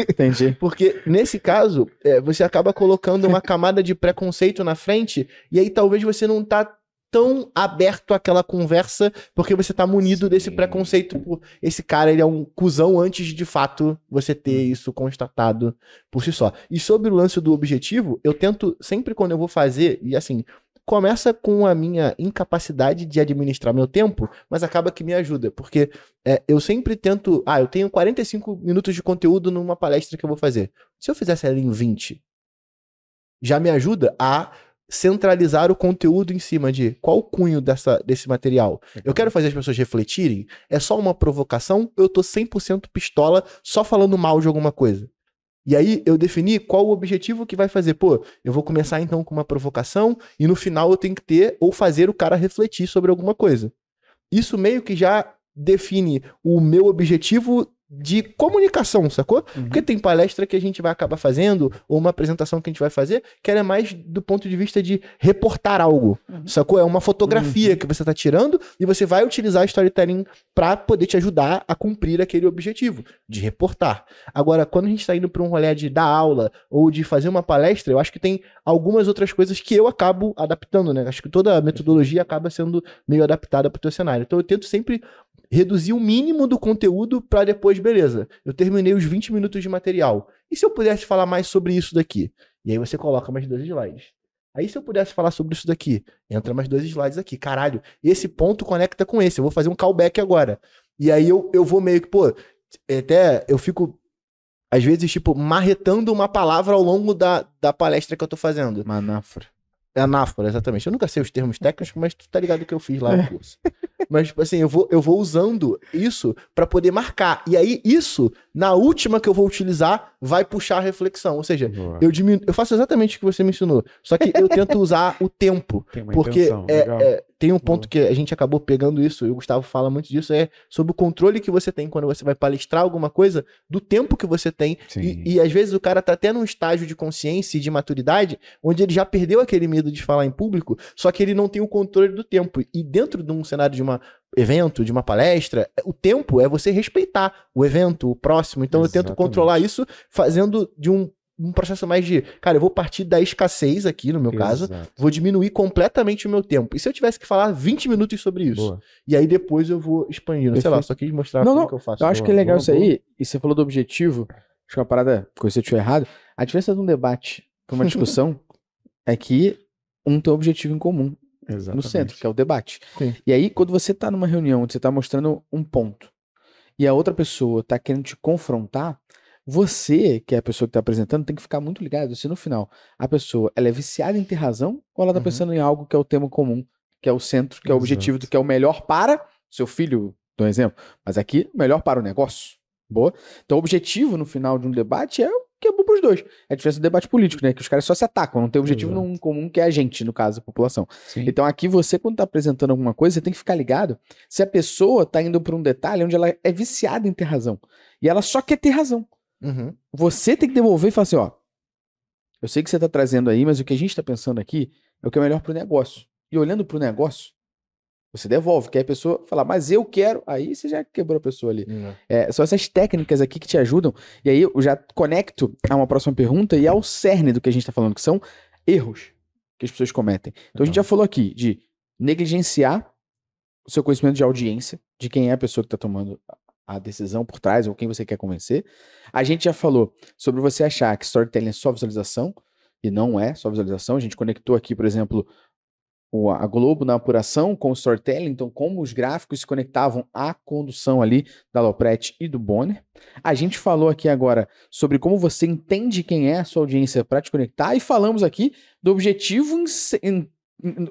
Entendi. Porque nesse caso, é, você acaba colocando uma camada de preconceito na frente, e aí talvez você não tá tão aberto àquela conversa, porque você tá munido Sim. desse preconceito por esse cara, ele é um cuzão antes de de fato você ter hum. isso constatado por si só. E sobre o lance do objetivo, eu tento sempre quando eu vou fazer, e assim, começa com a minha incapacidade de administrar meu tempo, mas acaba que me ajuda, porque é, eu sempre tento. Ah, eu tenho 45 minutos de conteúdo numa palestra que eu vou fazer. Se eu fizesse ela em 20, já me ajuda a centralizar o conteúdo em cima de qual o cunho dessa, desse material. Eu quero fazer as pessoas refletirem? É só uma provocação? Eu tô 100% pistola só falando mal de alguma coisa? E aí eu defini qual o objetivo que vai fazer. Pô, eu vou começar então com uma provocação e no final eu tenho que ter ou fazer o cara refletir sobre alguma coisa. Isso meio que já define o meu objetivo de comunicação, sacou? Uhum. Porque tem palestra que a gente vai acabar fazendo, ou uma apresentação que a gente vai fazer, que ela é mais do ponto de vista de reportar algo, uhum. sacou? É uma fotografia uhum. que você está tirando e você vai utilizar storytelling para poder te ajudar a cumprir aquele objetivo, de reportar. Agora, quando a gente está indo para um rolê de dar aula ou de fazer uma palestra, eu acho que tem algumas outras coisas que eu acabo adaptando, né? Acho que toda a metodologia acaba sendo meio adaptada para o teu cenário. Então eu tento sempre reduzir o mínimo do conteúdo para depois, beleza, eu terminei os 20 minutos de material. E se eu pudesse falar mais sobre isso daqui? E aí você coloca mais dois slides. Aí se eu pudesse falar sobre isso daqui, entra mais dois slides aqui. Caralho, esse ponto conecta com esse. Eu vou fazer um callback agora. E aí eu, eu vou meio que, pô, é até eu fico às vezes, tipo, marretando uma palavra ao longo da, da palestra que eu tô fazendo. Uma anáfora. É anáfora, exatamente. Eu nunca sei os termos técnicos, mas tu tá ligado que eu fiz lá no é. curso. Mas, tipo assim, eu vou, eu vou usando isso para poder marcar. E aí, isso, na última que eu vou utilizar, vai puxar a reflexão. Ou seja, eu diminu... eu faço exatamente o que você mencionou. Só que eu tento usar o tempo. Tem porque é, é, tem um ponto Boa. que a gente acabou pegando isso, e o Gustavo fala muito disso, é sobre o controle que você tem quando você vai palestrar alguma coisa, do tempo que você tem. E, e, às vezes o cara tá até num estágio de consciência e de maturidade, onde ele já perdeu aquele medo de falar em público, só que ele não tem o controle do tempo. E dentro de um cenário de uma evento, de uma palestra, o tempo é você respeitar o evento, o próximo. Então Exatamente. eu tento controlar isso fazendo de um um processo mais de, cara, eu vou partir da escassez aqui, no meu Exato. caso, vou diminuir completamente o meu tempo. E se eu tivesse que falar 20 minutos sobre isso? Boa. E aí depois eu vou expandindo. Perfeito. Sei lá, só quis mostrar não, não. que eu faço. Eu acho boa, que é legal boa, isso aí, e você falou do objetivo, acho que é uma parada, coisa que eu estiver errado, a diferença de um debate para uma discussão é que um tem um objetivo em comum Exatamente. no centro, que é o debate. Sim. E aí, quando você está numa reunião onde você está mostrando um ponto e a outra pessoa está querendo te confrontar, você, que é a pessoa que está apresentando, tem que ficar muito ligado se no final a pessoa ela é viciada em ter razão ou ela está uhum. pensando em algo que é o tema comum, que é o centro, que é o objetivo, do que é o melhor para seu filho, dou um exemplo, mas aqui, melhor para o negócio. Boa. Então, o objetivo no final de um debate é que é bom pros dois. É a diferença do debate político, né? Que os caras só se atacam, não tem objetivo Num comum que é a gente, no caso, a população. Sim. Então aqui você, quando tá apresentando alguma coisa, você tem que ficar ligado se a pessoa tá indo pra um detalhe onde ela é viciada em ter razão. E ela só quer ter razão. Uhum. Você tem que devolver e falar assim, ó. Eu sei que você tá trazendo aí, mas o que a gente tá pensando aqui é o que é melhor pro negócio. E olhando pro negócio, você devolve, que a pessoa fala, mas eu quero. Aí você já quebrou a pessoa ali. Uhum. É, são essas técnicas aqui que te ajudam. E aí eu já conecto a uma próxima pergunta e ao cerne do que a gente está falando, que são erros que as pessoas cometem. Então uhum. a gente já falou aqui de negligenciar o seu conhecimento de audiência, de quem é a pessoa que está tomando a decisão por trás ou quem você quer convencer. A gente já falou sobre você achar que storytelling é só visualização e não é só visualização. A gente conectou aqui, por exemplo, a Globo na apuração com o storytelling, então como os gráficos se conectavam à condução ali da Lopretti e do Bonner. A gente falou aqui agora sobre como você entende quem é a sua audiência para te conectar e falamos aqui do objetivo em,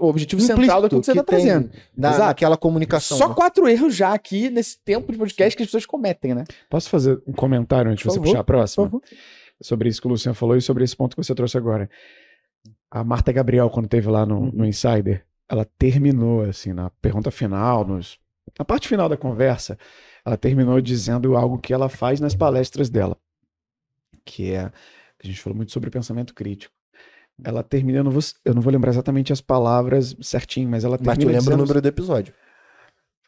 o objetivo Implícito, central daquilo que você está trazendo. Na, Exato. Naquela comunicação. Só né? quatro erros já aqui nesse tempo de podcast que as pessoas cometem, né? Posso fazer um comentário antes de você favor, puxar a próxima? Sobre isso que o Luciano falou e sobre esse ponto que você trouxe agora a Marta Gabriel, quando teve lá no, no uhum. Insider, ela terminou, assim, na pergunta final, nos, na parte final da conversa, ela terminou dizendo algo que ela faz nas palestras dela, que é, a gente falou muito sobre pensamento crítico. Ela termina, eu não vou, eu não vou lembrar exatamente as palavras certinho, mas ela termina Mas tu lembra o número do episódio?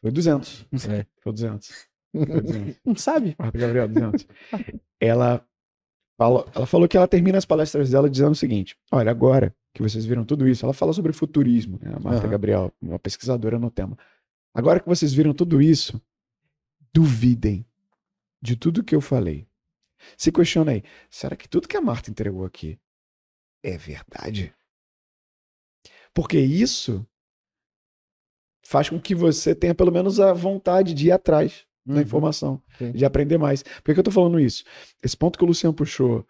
Foi 200. É. Foi 200. Foi 200. Não sabe? Marta Gabriel, 200. ela Fala, ela falou que ela termina as palestras dela dizendo o seguinte: olha, agora que vocês viram tudo isso, ela fala sobre futurismo, né? a Marta uhum. Gabriel, uma pesquisadora no tema. Agora que vocês viram tudo isso, duvidem de tudo que eu falei. Se questiona aí, será que tudo que a Marta entregou aqui é verdade? Porque isso faz com que você tenha pelo menos a vontade de ir atrás uhum. da informação, Sim. de aprender mais. Por que, eu estou falando isso? Esse ponto que o Luciano puxou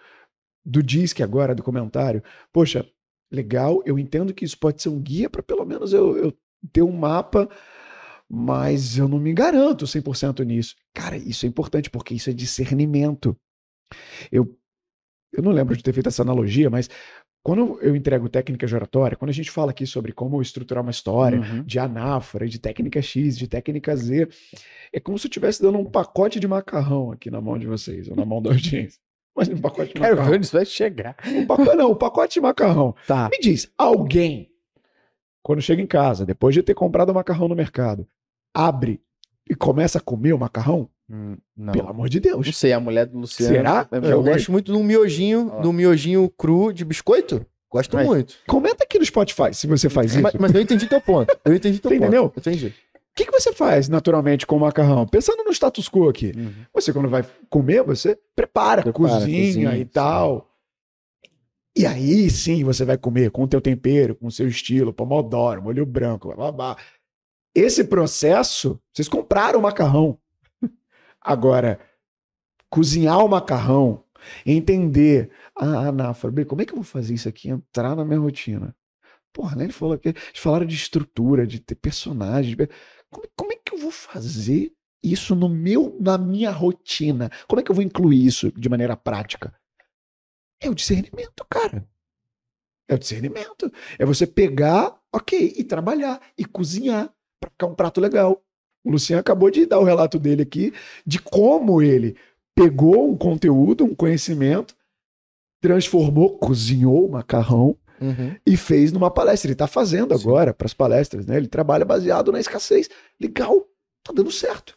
do disque agora, do comentário, poxa, legal, eu entendo que isso pode ser um guia para pelo menos eu, eu ter um mapa mas eu não me garanto 100% nisso. Cara, isso é importante porque isso é discernimento. Eu, eu não lembro de ter feito essa analogia, mas quando eu entrego técnicas de oratória, quando a gente fala aqui sobre como estruturar uma história, uhum. de anáfora, de técnica X, de técnica Z, é como se eu estivesse dando um pacote de macarrão aqui na mão de vocês, ou na mão da audiência. Mas um pacote de macarrão. Cara, isso vai chegar? Um pacote, ah, não, um pacote de macarrão. Tá. Me diz, alguém, quando chega em casa, depois de ter comprado o macarrão no mercado, abre e começa a comer o macarrão? Hum, não. Pelo amor de Deus. Não sei, a mulher do Luciano. Será? É é, eu, eu gosto muito do miojinho, do miojinho cru de biscoito. Gosto Mas, muito. Comenta aqui no Spotify se você faz isso. Mas, mas eu entendi teu ponto. Eu entendi teu ponto. Entendeu? entendi. O que, que você faz naturalmente com o macarrão? Pensando no status quo aqui. Uhum. Você, quando vai comer, você prepara, prepara cozinha, cozinha, e tal. Sim. E aí sim você vai comer com o teu tempero, com o seu estilo, pomodoro, molho branco, babá. Esse processo, vocês compraram o macarrão. Agora, cozinhar o macarrão, entender, ah, Anáfora, ah, como é que eu vou fazer isso aqui entrar na minha rotina? Porra, né? Ele falou que eles falaram de estrutura, de ter personagens. Como, como é que eu vou fazer isso no meu, na minha rotina? Como é que eu vou incluir isso de maneira prática? É o discernimento, cara. É o discernimento. É você pegar, ok, e trabalhar, e cozinhar para ficar um prato legal, o Luciano acabou de dar o relato dele aqui de como ele pegou um conteúdo, um conhecimento, transformou, cozinhou o macarrão uhum. e fez numa palestra. Ele está fazendo Sim. agora para as palestras, né? Ele trabalha baseado na escassez. Legal, tá dando certo.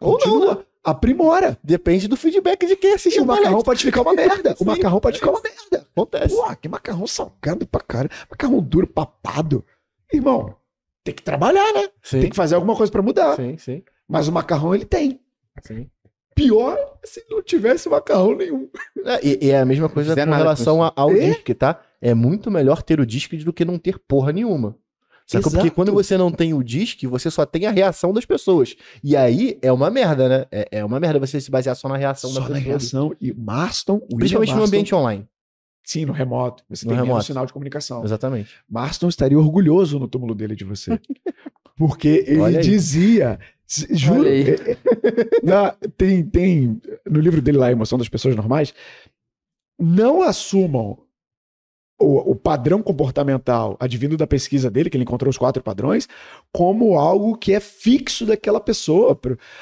Continua. não, né? Aprimora. Depende do feedback de quem assiste o macarrão palestra. pode ficar uma é merda. o macarrão pode é ficar uma merda. Acontece. Pô, que macarrão salgado pra cara. Macarrão duro, papado. Irmão, tem que trabalhar, né? Sim. Tem que fazer alguma coisa para mudar. Sim, sim. Mas o macarrão ele tem. Sim. Pior se não tivesse macarrão nenhum. É, e, e, é a mesma coisa com relação com ao é? disque, tá? É muito melhor ter o disque do que não ter porra nenhuma. Sacou? Porque quando você não tem o disque, você só tem a reação das pessoas. E aí é uma merda, né? É, é uma merda você se basear só na reação só pessoas. Só na reação. E Marston, William Principalmente Marston, no ambiente online. Sim, no remoto. Você no tem remoto. menos sinal de comunicação. Exatamente. Marston estaria orgulhoso no túmulo dele de você. Porque ele dizia. Juro. É, é, na, tem, tem. No livro dele lá, Emoção das Pessoas Normais. Não assumam o, o, padrão comportamental advindo da pesquisa dele, que ele encontrou os quatro padrões, como algo que é fixo daquela pessoa.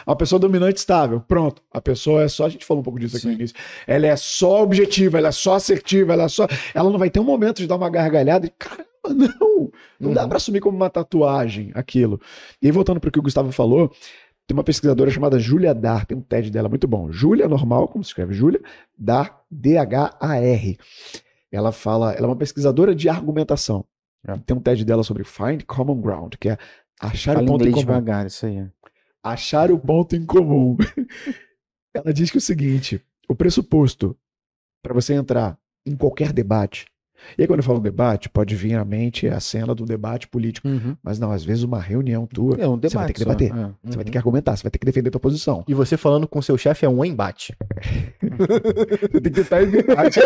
A pessoa dominante estável. Pronto. A pessoa é só. A gente falou um pouco disso aqui Sim. no início. Ela é só objetiva, ela é só assertiva, ela é só. Ela não vai ter um momento de dar uma gargalhada e. Caramba, não! Não uhum. dá para assumir como uma tatuagem aquilo. E aí, voltando para o que o Gustavo falou, tem uma pesquisadora chamada Julia Dar, tem um TED dela muito bom. Julia, normal, como se escreve Julia, Dar, D-H-A-R. D -H -A r ela fala, ela é uma pesquisadora de argumentação. É. Tem um TED dela sobre Find Common Ground, que é achar fala o ponto em comum. devagar, isso aí. Achar o ponto em comum. ela diz que é o seguinte, o pressuposto para você entrar em qualquer debate e aí, quando eu falo debate, pode vir à mente a cena do debate político. Uhum. Mas não, às vezes uma reunião tua, é um debate, você vai ter que debater. Né? É. Uhum. Você vai ter uhum. que argumentar, você vai ter que defender a tua posição. E você falando com seu chefe é um embate. você tem que estar em debate.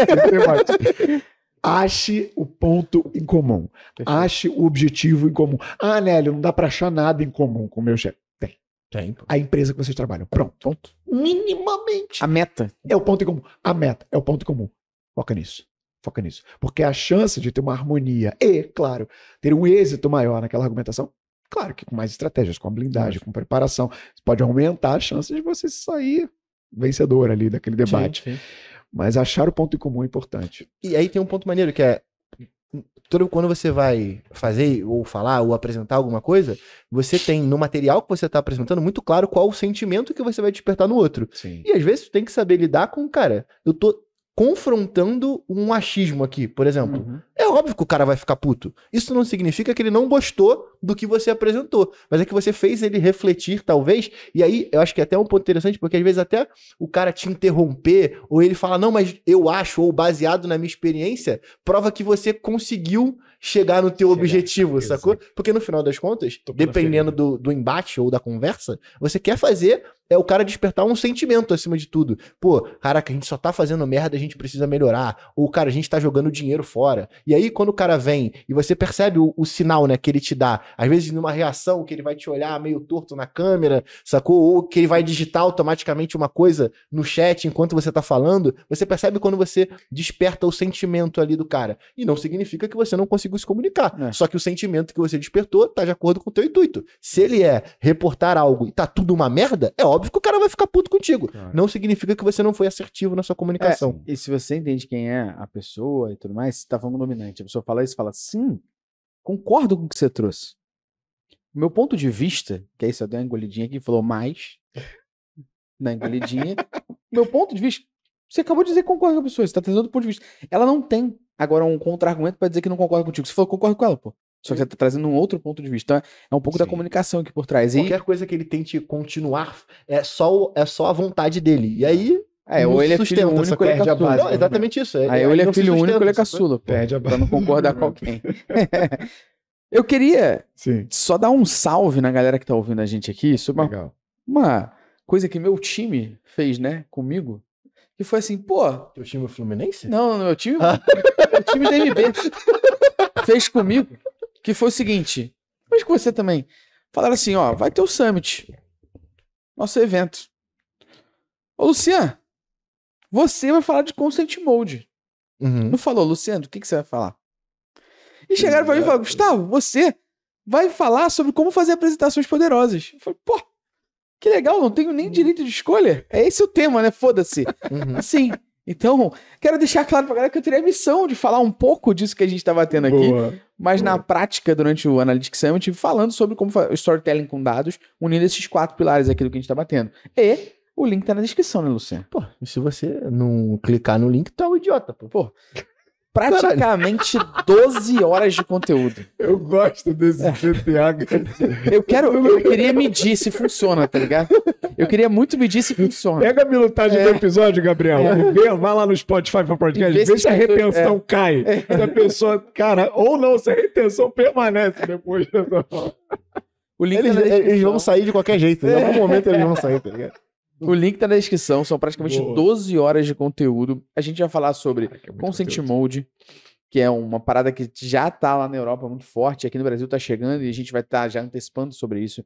Ache o ponto em comum. Perfeito. Ache o objetivo em comum. Ah, Nélio, não dá para achar nada em comum com o meu chefe. Tem. Tem. A empresa que vocês trabalham. Pronto. Ponto. Minimamente. A meta. É o ponto em comum. A meta é o ponto em comum. Foca nisso. Foca nisso. Porque a chance de ter uma harmonia e, claro, ter um êxito maior naquela argumentação, claro que com mais estratégias, com blindagem, com preparação, pode aumentar a chance de você sair vencedor ali daquele debate. Sim, sim. Mas achar o ponto em comum é importante. E aí tem um ponto maneiro que é todo quando você vai fazer ou falar ou apresentar alguma coisa, você tem no material que você está apresentando muito claro qual o sentimento que você vai despertar no outro. Sim. E às vezes você tem que saber lidar com, cara, eu tô confrontando um achismo aqui, por exemplo. Uhum. É óbvio que o cara vai ficar puto. Isso não significa que ele não gostou do que você apresentou, mas é que você fez ele refletir, talvez. E aí eu acho que é até um ponto interessante, porque às vezes até o cara te interromper, ou ele fala, não, mas eu acho, ou baseado na minha experiência, prova que você conseguiu chegar no teu chegar, objetivo, sacou? Porque no final das contas, dependendo né? do, do embate ou da conversa, você quer fazer é o cara despertar um sentimento acima de tudo. Pô, caraca, a gente só tá fazendo merda, a gente precisa melhorar. Ou, cara, a gente tá jogando dinheiro fora. E aí, quando o cara vem e você percebe o, o sinal, né, que ele te dá, às vezes numa reação que ele vai te olhar meio torto na câmera, sacou? Ou que ele vai digitar automaticamente uma coisa no chat enquanto você tá falando, você percebe quando você desperta o sentimento ali do cara. E não significa que você não conseguiu se comunicar. É. Só que o sentimento que você despertou tá de acordo com o teu intuito. Se ele é reportar algo e tá tudo uma merda, é óbvio Óbvio que o cara vai ficar puto contigo. Claro. Não significa que você não foi assertivo na sua comunicação. É, e se você entende quem é a pessoa e tudo mais, você tá falando dominante. A pessoa fala isso fala, sim, concordo com o que você trouxe. O meu ponto de vista, que é isso, eu dei uma engolidinha aqui, falou mais, na engolidinha. meu ponto de vista, você acabou de dizer que concorda com a pessoa, você tá trazendo outro ponto de vista. Ela não tem agora um contra-argumento pra dizer que não concorda contigo. Você falou, concordo com ela, pô. Só que você está trazendo um outro ponto de vista. Então, é um pouco Sim. da comunicação aqui é por trás. E... Qualquer coisa que ele tente continuar é só, é só a vontade dele. E aí. É, ou ele é filho único, ele é caçula. não, exatamente isso. aí ou ele é filho único, ele é caçula. Perde a base. Pra não concordar com alguém. Eu queria Sim. só dar um salve na galera que tá ouvindo a gente aqui sobre uma, uma, coisa que meu time fez, né, comigo. Que foi assim, pô. Teu time é Fluminense? Não, não, meu time. Ah. Meu time é da MB. fez comigo. Que foi o seguinte, mas com você também. Falaram assim, ó, vai ter o Summit. Nosso evento. Ô, Luciano, você vai falar de Consent Mode. Uhum. Não falou, Luciano, o que, que você vai falar? E chegaram pra mim e falaram, Gustavo, você vai falar sobre como fazer apresentações poderosas. Eu falei, pô, que legal, não tenho nem uhum. direito de escolha. É esse o tema, né? Foda-se. Uhum. Assim, então, quero deixar claro pra galera que eu teria a missão de falar um pouco disso que a gente tava tá tendo aqui. Boa. Mas Boa. na prática, durante o Analytics Summit, falando sobre como o storytelling com dados, unindo esses quatro pilares aqui do que a gente tava tá batendo. E o link tá na descrição, né, Luciano? Pô, se você não clicar no link, tu tá é um idiota, pô. Pô, praticamente Caralho. 12 horas de conteúdo. Eu gosto desse CPH. É. Eu quero, eu queria medir se funciona, tá ligado? Eu queria muito medir se funciona. Pega a minutagem é. do episódio, Gabriel. É. Vê, vai lá no Spotify para podcast, vê, vê se a retenção é. cai. É. Se a pessoa, cara, ou não, se a retenção permanece depois dessa. O link eles, tá eles vão sair de qualquer jeito. Em algum momento eles vão sair, tá ligado? O link tá na descrição, são praticamente Boa. 12 horas de conteúdo. A gente vai falar sobre Caraca, é Consent conteúdo. Mode, que é uma parada que já tá lá na Europa muito forte, aqui no Brasil tá chegando e a gente vai estar tá já antecipando sobre isso.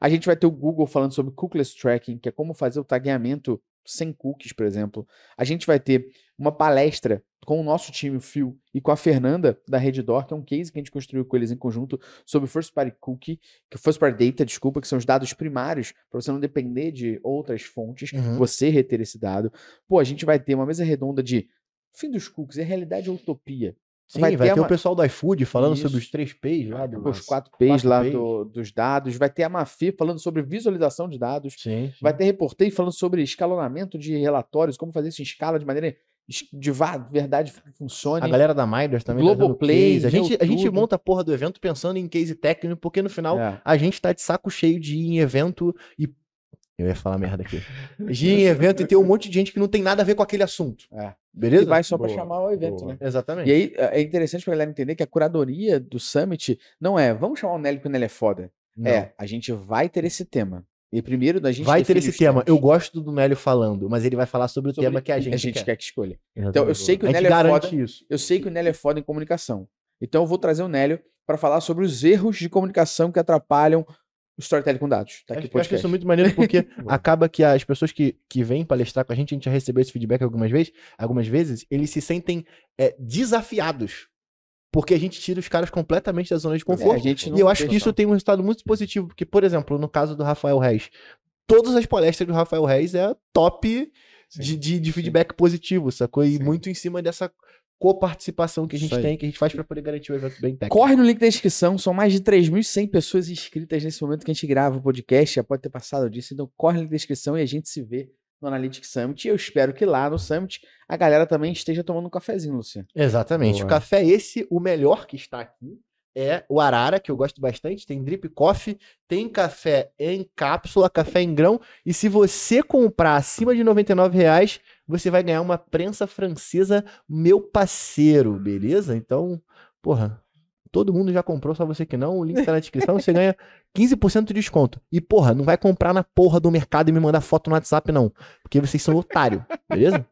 A gente vai ter o Google falando sobre cookless tracking, que é como fazer o tagueamento sem cookies, por exemplo. A gente vai ter uma palestra com o nosso time, o Phil, e com a Fernanda da Red Door, que é um case que a gente construiu com eles em conjunto sobre First Party Cookie, que é o First Party Data, desculpa, que são os dados primários, para você não depender de outras fontes, uhum. você reter esse dado. Pô, a gente vai ter uma mesa redonda de fim dos cookies, é realidade ou é utopia? Sim, vai, vai ter, ter uma... o pessoal do iFood falando Isso. sobre os três P's lá. Do... Os quatro P's quatro lá P's. Do, dos dados. Vai ter a Mafi falando sobre visualização de dados. Sim, sim. Vai ter reportei falando sobre escalonamento de relatórios, como fazer isso em escala de maneira de verdade funcione. A galera da Minders também. Tá Globoplay. Tá a gente, a gente monta a porra do evento pensando em case técnico, porque no final é. a gente tá de saco cheio de ir em evento e. Eu ia falar merda aqui. De ir em evento e ter um monte de gente que não tem nada a ver com aquele assunto. É. Beleza? E vai só para chamar o evento, boa. né? Exatamente. E aí é, é interessante pra galera entender que a curadoria do Summit não é vamos chamar o Nelly porque o Nelly é foda. Não. É, a gente vai ter esse tema. E primeiro da gente vai ter esse tema. Temas. Eu gosto do Nélio falando, mas ele vai falar sobre o sobre tema que a gente, a gente quer. quer que escolha. Exatamente. Então eu sei que o Nélio é foda. Isso. Eu sei que o Nélio é foda em comunicação. Então eu vou trazer o Nélio para falar sobre os erros de comunicação que atrapalham o storytelling com dados. Tá aqui acho, que acho isso é muito maneiro porque acaba que as pessoas que, que vêm palestrar com a gente, a gente já recebeu esse feedback algumas vezes, algumas vezes, eles se sentem é, desafiados porque a gente tira os caras completamente da zona de é, conforto. É, e eu acho que isso tem um resultado muito positivo. Porque, por exemplo, no caso do Rafael Reis, todas as palestras do Rafael Reis é top de, de, de, feedback Sim. positivo, sacou? E Sim. muito em cima dessa coparticipação que a gente tem, que a gente faz para poder garantir o evento bem técnico. Corre no link da descrição, são mais de 3.100 pessoas inscritas nesse momento que a gente grava o podcast, já pode ter passado disso, então corre no link da descrição e a gente se vê no Analytics Summit. E eu espero que lá no Summit a galera também esteja tomando um cafezinho, Luciano. Exatamente. Boa. O café esse, o melhor que está aqui, é o Arara, que eu gosto bastante. Tem drip coffee, tem café em cápsula, café em grão. E se você comprar acima de R$ reais, você vai ganhar uma prensa francesa, meu parceiro, beleza? Então, porra, Todo mundo já comprou, só você que não. O link tá na descrição. Você ganha 15% de desconto. E, porra, não vai comprar na porra do mercado e me mandar foto no WhatsApp, não. Porque vocês são otário, beleza?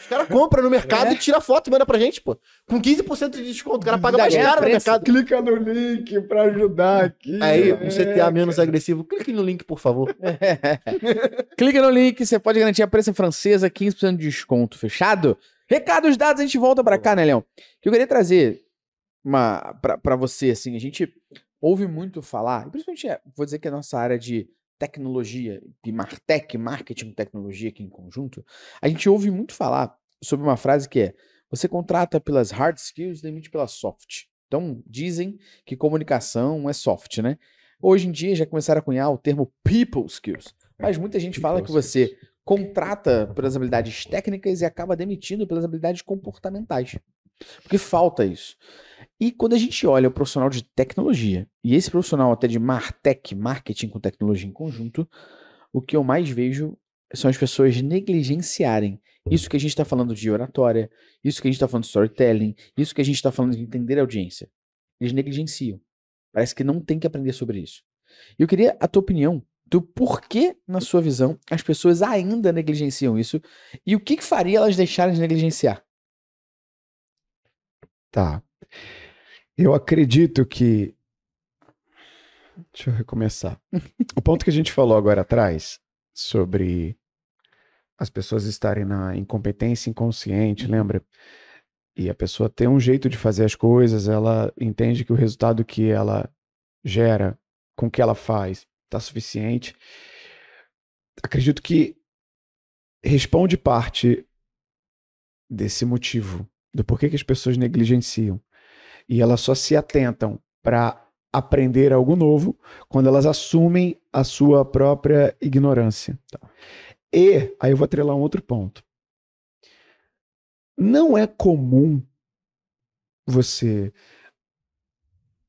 Os caras compram no mercado é. e tira foto e manda pra gente, pô. Com 15% de desconto. O cara paga mais é caro no mercado. Clica no link pra ajudar aqui. Aí, é. um CTA menos agressivo. Clique no link, por favor. É. Clica no link, você pode garantir a preço francesa, 15% de desconto. Fechado? Recados dados, a gente volta pra cá, né, Leão? Que eu queria trazer uma para você assim, a gente ouve muito falar, principalmente é, vou dizer que a nossa área de tecnologia, de martech, marketing, tecnologia aqui em conjunto, a gente ouve muito falar sobre uma frase que é: você contrata pelas hard skills, demite pela soft. Então, dizem que comunicação é soft, né? Hoje em dia já começaram a cunhar o termo people skills, é, mas muita gente fala que você contrata pelas habilidades técnicas e acaba demitindo pelas habilidades comportamentais. Porque falta isso. E quando a gente olha o profissional de tecnologia, e esse profissional até de Martech, marketing com tecnologia em conjunto, o que eu mais vejo são as pessoas negligenciarem isso que a gente está falando de oratória, isso que a gente está falando de storytelling, isso que a gente está falando de entender a audiência. Eles negligenciam. Parece que não tem que aprender sobre isso. Eu queria a tua opinião do porquê, na sua visão, as pessoas ainda negligenciam isso e o que, que faria elas deixarem de negligenciar? Tá. Eu acredito que. Deixa eu recomeçar. o ponto que a gente falou agora atrás sobre as pessoas estarem na incompetência inconsciente, uhum. lembra? E a pessoa ter um jeito de fazer as coisas, ela entende que o resultado que ela gera com o que ela faz está suficiente. Acredito que responde parte desse motivo do porquê que as pessoas negligenciam. E elas só se atentam para aprender algo novo quando elas assumem a sua própria ignorância. Tá. E aí eu vou atrelar um outro ponto. Não é comum você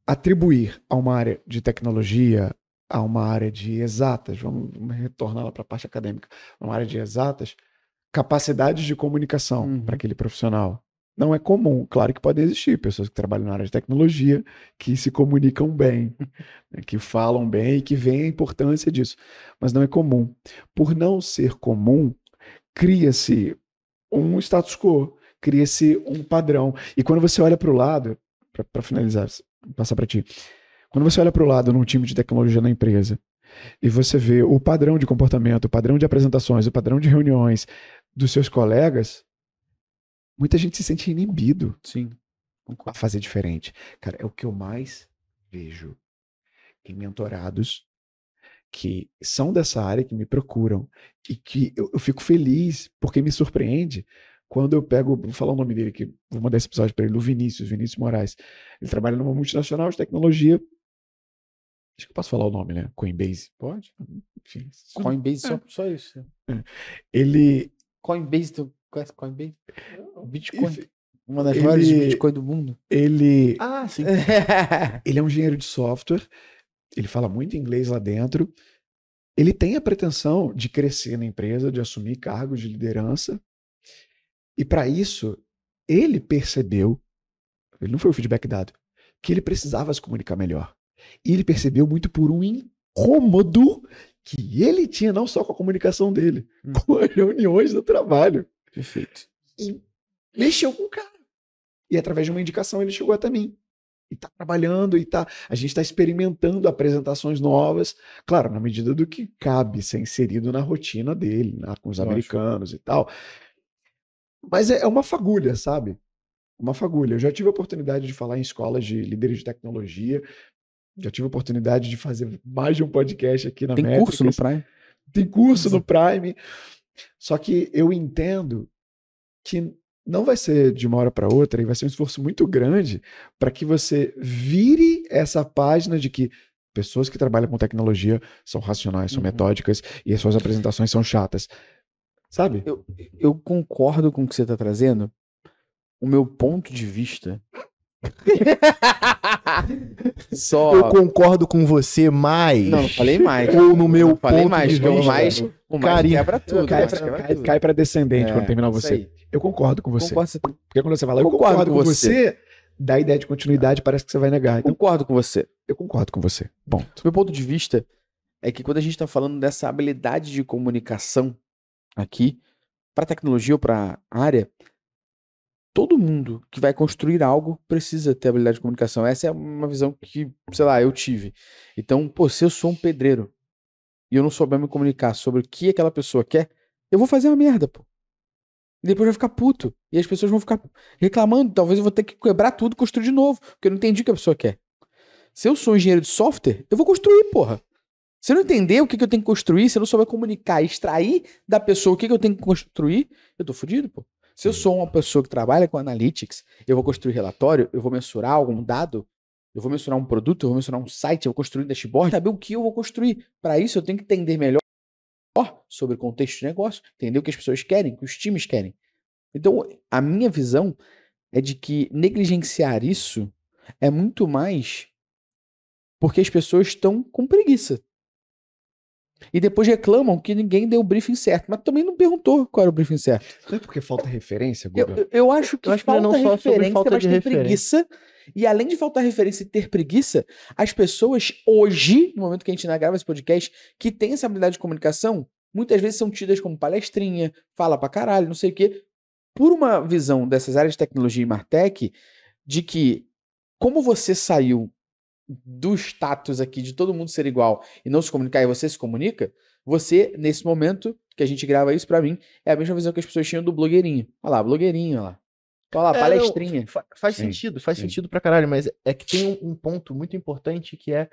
atribuir a uma área de tecnologia, a uma área de exatas, vamos retornar lá para a parte acadêmica, uma área de exatas, capacidades de comunicação uhum. para aquele profissional não é comum. Claro que pode existir pessoas que trabalham na área de tecnologia, que se comunicam bem, né, que falam bem e que veem a importância disso, mas não é comum. Por não ser comum, cria-se um status quo, cria-se um padrão. E quando você olha para o lado, para finalizar, passar para ti, quando você olha para o lado num time de tecnologia na empresa e você vê o padrão de comportamento, o padrão de apresentações, o padrão de reuniões dos seus colegas, muita gente se sente inibido. Sim. Concordo. A fazer diferente. Cara, é o que eu mais vejo em mentorados que são dessa área, que me procuram, e que eu, eu fico feliz, porque me surpreende quando eu pego, vou falar o nome dele aqui, vou mandar esse episódio para ele, o Vinícius, Vinícius Moraes. Ele trabalha numa multinacional de tecnologia. Acho que eu posso falar o nome, né? Coinbase. Pode? Enfim. Coinbase, é. só, só isso. É. Ele. Coinbase, então. Conhece Coinbase? Bitcoin. Esse, uma das ele, maiores Bitcoin do mundo. Ele. Ah, sim. ele é um engenheiro de software. Ele fala muito inglês lá dentro. Ele tem a pretensão de crescer na empresa, de assumir cargos de liderança. E para isso, ele percebeu, ele não foi o feedback dado, que ele precisava se comunicar melhor. E ele percebeu muito por um incômodo que ele tinha não só com a comunicação dele, hum. com as reuniões do trabalho. Perfeito. E mexeu com o cara. E através de uma indicação ele chegou até mim. E está trabalhando, e tá, a gente está experimentando apresentações novas, claro, na medida do que cabe ser inserido na rotina dele, né, com os Eu americanos acho. e tal. Mas é, é uma fagulha, sabe? Uma fagulha. Eu já tive a oportunidade de falar em escolas de líderes de tecnologia, já tive a oportunidade de fazer mais de um podcast aqui na Tem Métricas. curso no Prime? Tem curso no Prime. Só que eu entendo que não vai ser de uma hora para outra e vai ser um esforço muito grande para que você vire essa página de que pessoas que trabalham com tecnologia são racionais, são uhum. metódicas e as suas apresentações são chatas. Sabe? Eu, eu concordo com o que você está trazendo. O meu ponto de vista. Só... Eu concordo com você, mas. Não, falei mais. Ou no meu não, falei ponto mais, de vista. mais o Carinho. quebra tudo. Cai, pra, quebra cai, tudo. cai pra descendente é, quando terminar você. Eu concordo com você. Concordo. Porque quando você fala, eu concordo, com você, você da ideia de continuidade, parece que você vai negar. Então, concordo com você. Eu concordo com você. bom Meu ponto de vista é que quando a gente está falando dessa habilidade de comunicação aqui, para tecnologia ou para área, todo mundo que vai construir algo precisa ter habilidade de comunicação. Essa é uma visão que, sei lá, eu tive. Então, pô, se eu sou um pedreiro, e eu não souber me comunicar sobre o que aquela pessoa quer, eu vou fazer uma merda, pô. E depois eu vou ficar puto. E as pessoas vão ficar reclamando. Talvez eu vou ter que quebrar tudo e construir de novo, porque eu não entendi o que a pessoa quer. Se eu sou engenheiro de software, eu vou construir, porra. Se eu não entender o que, que eu tenho que construir, se eu não souber comunicar, e extrair da pessoa o que, que eu tenho que construir, eu tô fudido, pô. Se eu sou uma pessoa que trabalha com analytics, eu vou construir relatório, eu vou mensurar algum dado, eu vou mencionar um produto, eu vou mencionar um site, eu vou construir um dashboard, saber o que eu vou construir. Para isso, eu tenho que entender melhor sobre o contexto de negócio, entender o que as pessoas querem, o que os times querem. Então, a minha visão é de que negligenciar isso é muito mais porque as pessoas estão com preguiça. E depois reclamam que ninguém deu o briefing certo. Mas também não perguntou qual era o briefing certo. Não é porque falta referência, Guga? Eu, eu acho que eu acho falta que não referência, falta mas de tem referência. preguiça. E além de faltar referência e ter preguiça, as pessoas hoje, no momento que a gente grava esse podcast, que tem essa habilidade de comunicação, muitas vezes são tidas como palestrinha, fala pra caralho, não sei o quê. Por uma visão dessas áreas de tecnologia e Martech, de que como você saiu do status aqui de todo mundo ser igual e não se comunicar e você se comunica, você, nesse momento que a gente grava isso para mim, é a mesma visão que as pessoas tinham do blogueirinho. Olha lá, blogueirinho, olha lá. Olha lá, é, palestrinha. Não, faz sim, sentido, faz sim. sentido pra caralho, mas é que tem um, ponto muito importante que é,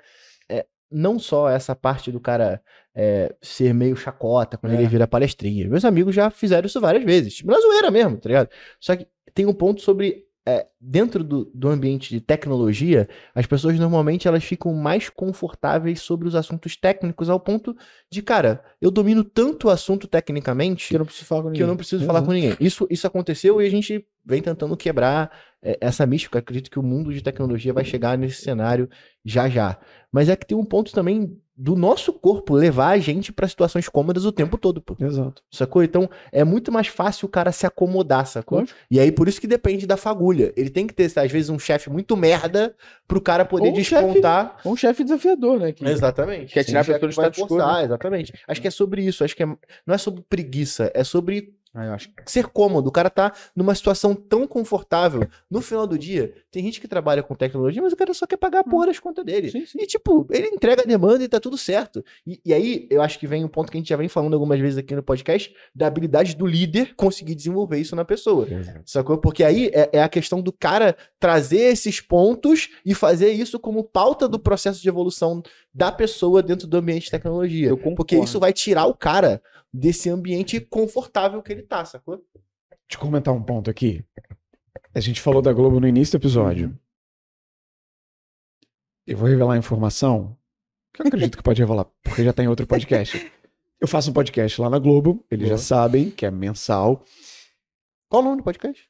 é, não só essa parte do cara é, ser meio chacota quando ele é. vira palestrinha. Meus amigos já fizeram isso várias vezes, tipo, na zoeira mesmo, tá ligado? Só que tem um ponto sobre é, dentro do, do ambiente de tecnologia, as pessoas normalmente elas ficam mais confortáveis sobre os assuntos técnicos, ao ponto de, cara, eu domino tanto o assunto tecnicamente que eu não preciso falar com ninguém. não uhum. falar com ninguém. Isso, isso aconteceu e a gente vem tentando quebrar é, essa mística. Acredito que o mundo de tecnologia vai uhum. chegar nesse cenário já já mas é que tem um ponto também do nosso corpo levar a gente para situações cômodas o tempo todo, pô. Exato. Sacou? Então é muito mais fácil o cara se acomodar, sacou? Lógico. E aí por isso que depende da fagulha. Ele tem que ter, às vezes, um chefe muito merda pro cara poder ou um descontar. Chefe, ou um chefe desafiador, né? Que... Exatamente. Quer tirar a pessoa do status quo. Exatamente. Acho que é sobre isso. Acho que é... não é sobre preguiça, é sobre ah, eu acho. Ser cômodo, o cara tá numa situação tão confortável. No final do dia, tem gente que trabalha com tecnologia, mas o cara só quer pagar a hum. porra das contas dele. Sim, sim. E tipo, ele entrega a demanda e tá tudo certo. E, e aí, eu acho que vem um ponto que a gente já vem falando algumas vezes aqui no podcast, da habilidade do líder conseguir desenvolver isso na pessoa. Exato. Sacou? Porque aí é, é a questão do cara trazer esses pontos e fazer isso como pauta do processo de evolução da pessoa dentro do ambiente de tecnologia. Porque isso vai tirar o cara desse ambiente confortável que ele tá, sacou? Deixa eu comentar um ponto aqui. A gente falou da Globo no início do episódio. Uhum. Eu vou revelar a informação que eu acredito que pode revelar, porque já tá em outro podcast. Eu faço um podcast lá na Globo, eles Boa. já sabem que é mensal. Qual o nome do podcast?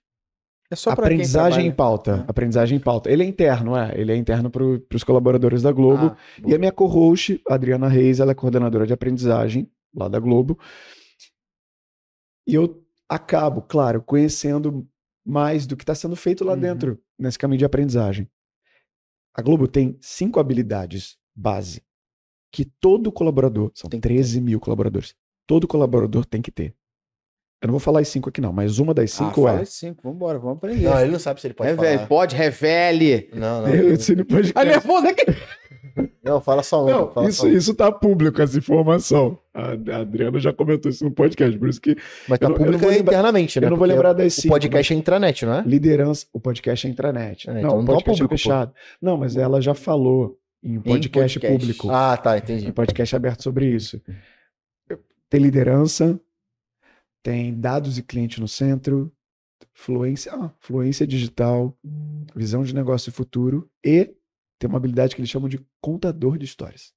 É só Aprendizagem em pauta. Ah. Aprendizagem em pauta. Ele é interno, é. Ele é interno para os colaboradores da Globo. Ah, e a minha co-host, Adriana Reis, ela é coordenadora de aprendizagem lá da Globo. E eu acabo, claro, conhecendo mais do que está sendo feito lá uhum. dentro, nesse caminho de aprendizagem. A Globo tem cinco habilidades base que todo colaborador, são tem 13 mil colaboradores, todo colaborador tem que ter. Eu não vou falar as cinco aqui, não, mas uma das ah, cinco ah, é. Fala as cinco, vambora, vamos aprender. Não, ele não sabe se ele pode. Revele, falar. pode, revele. Não, não. Ele Não pode... A nervosa que não, fala só um. Não, fala isso, só um. isso tá público, essa informação. A, Adriana já comentou isso no podcast, por isso que. Mas tá público internamente, né? Eu não vou lembrar desse. O podcast é intranet, não é? Liderança, o podcast é intranet. É, não, então o tá podcast não é fechado. Pô. Não, mas ela já falou em podcast, em podcast, público. Ah, tá, entendi. Em podcast aberto sobre isso. Tem liderança, tem dados e cliente no centro, fluência, ah, fluência digital, visão de negócio e futuro e tem uma habilidade que eles chamam de contador de histórias.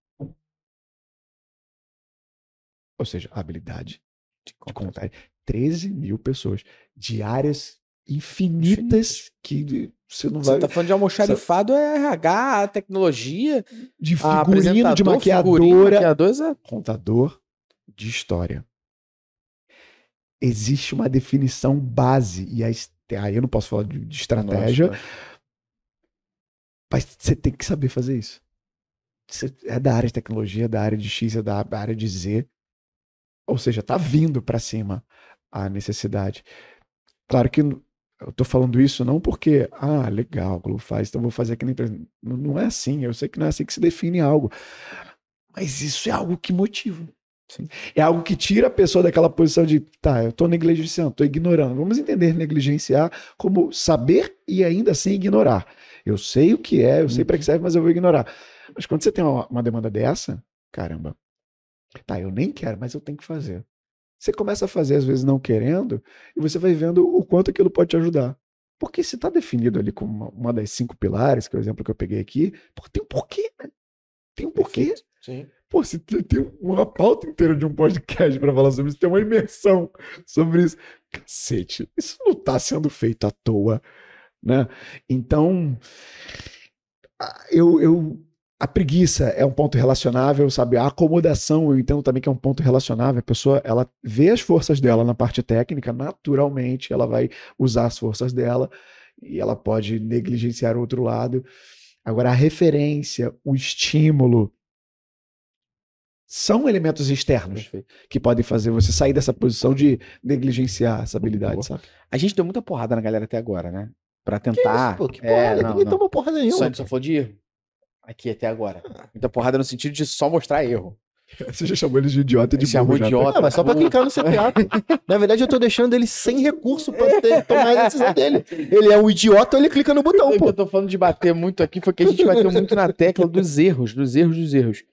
Ou seja, a habilidade de contar. de contar 13 mil pessoas de áreas infinitas, infinitas. que você não vai. Você tá falando de almoxarifado, é RH, tecnologia, de figurino, de maquiadora, maquiadora, contador de história. Existe uma definição base, e aí, aí eu não posso falar de, de estratégia, mas você tem que saber fazer isso. é da área de tecnologia, é da área de X, é da área de Z. Ou seja, tá vindo para cima a necessidade. Claro que eu tô falando isso não porque, ah, legal, Globo faz, então vou fazer aqui na empresa. Não é assim, eu sei que não é assim que se define algo. Mas isso é algo que motiva. Sim. É algo que tira a pessoa daquela posição de, tá, eu estou negligenciando, estou ignorando. Vamos entender negligenciar como saber e ainda assim ignorar. Eu sei o que é, eu sei para que serve, mas eu vou ignorar. Mas quando você tem uma, uma, demanda dessa, caramba, tá, eu nem quero, mas eu tenho que fazer. Você começa a fazer, às vezes, não querendo, e você vai vendo o quanto aquilo pode te ajudar. Porque se está definido ali como uma, uma, das cinco pilares, que é o exemplo que eu peguei aqui, tem um porquê, né? Tem um porquê. Sim. Pô, se tem uma pauta inteira de um podcast para falar sobre isso, tem uma imersão sobre isso. Cacete, isso não está sendo feito à toa, né? Então, eu, eu a preguiça é um ponto relacionável, sabe? A acomodação eu entendo também que é um ponto relacionável. A pessoa, ela vê as forças dela na parte técnica, naturalmente ela vai usar as forças dela e ela pode negligenciar o outro lado. Agora, a referência, o estímulo, são elementos externos Perfeito. que podem fazer você sair dessa posição de negligenciar essa habilidade, sabe? A gente deu muita porrada na galera até agora, né? Pra tentar. Que, isso, pô? que é, porrada? É, não, Ninguém não. tomou porrada nenhuma. Só, só foi de erro. Aqui até agora. Ah. Muita porrada no sentido de só mostrar erro. Você já chamou ele de idiota de Chamou de idiota. Tá? Não, mas só pra clicar no CPA. Na verdade, eu tô deixando ele sem recurso pra ter, tomar a decisão dele. Ele é um idiota, ele clica no botão, pô. eu tô falando de bater muito aqui foi que a gente bateu muito na tecla dos erros, dos erros, dos erros.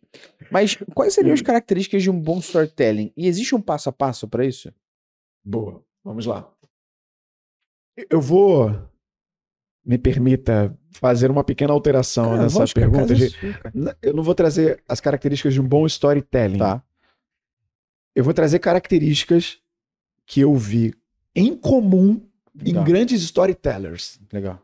Mas quais seriam as hum. características de um bom storytelling? E existe um passo a passo para isso? Boa, vamos lá. Eu vou me permita fazer uma pequena alteração Cara, nessa pergunta. De, eu não vou trazer as características de um bom storytelling. Tá. Eu vou trazer características que eu vi em comum Legal. em grandes storytellers. Legal.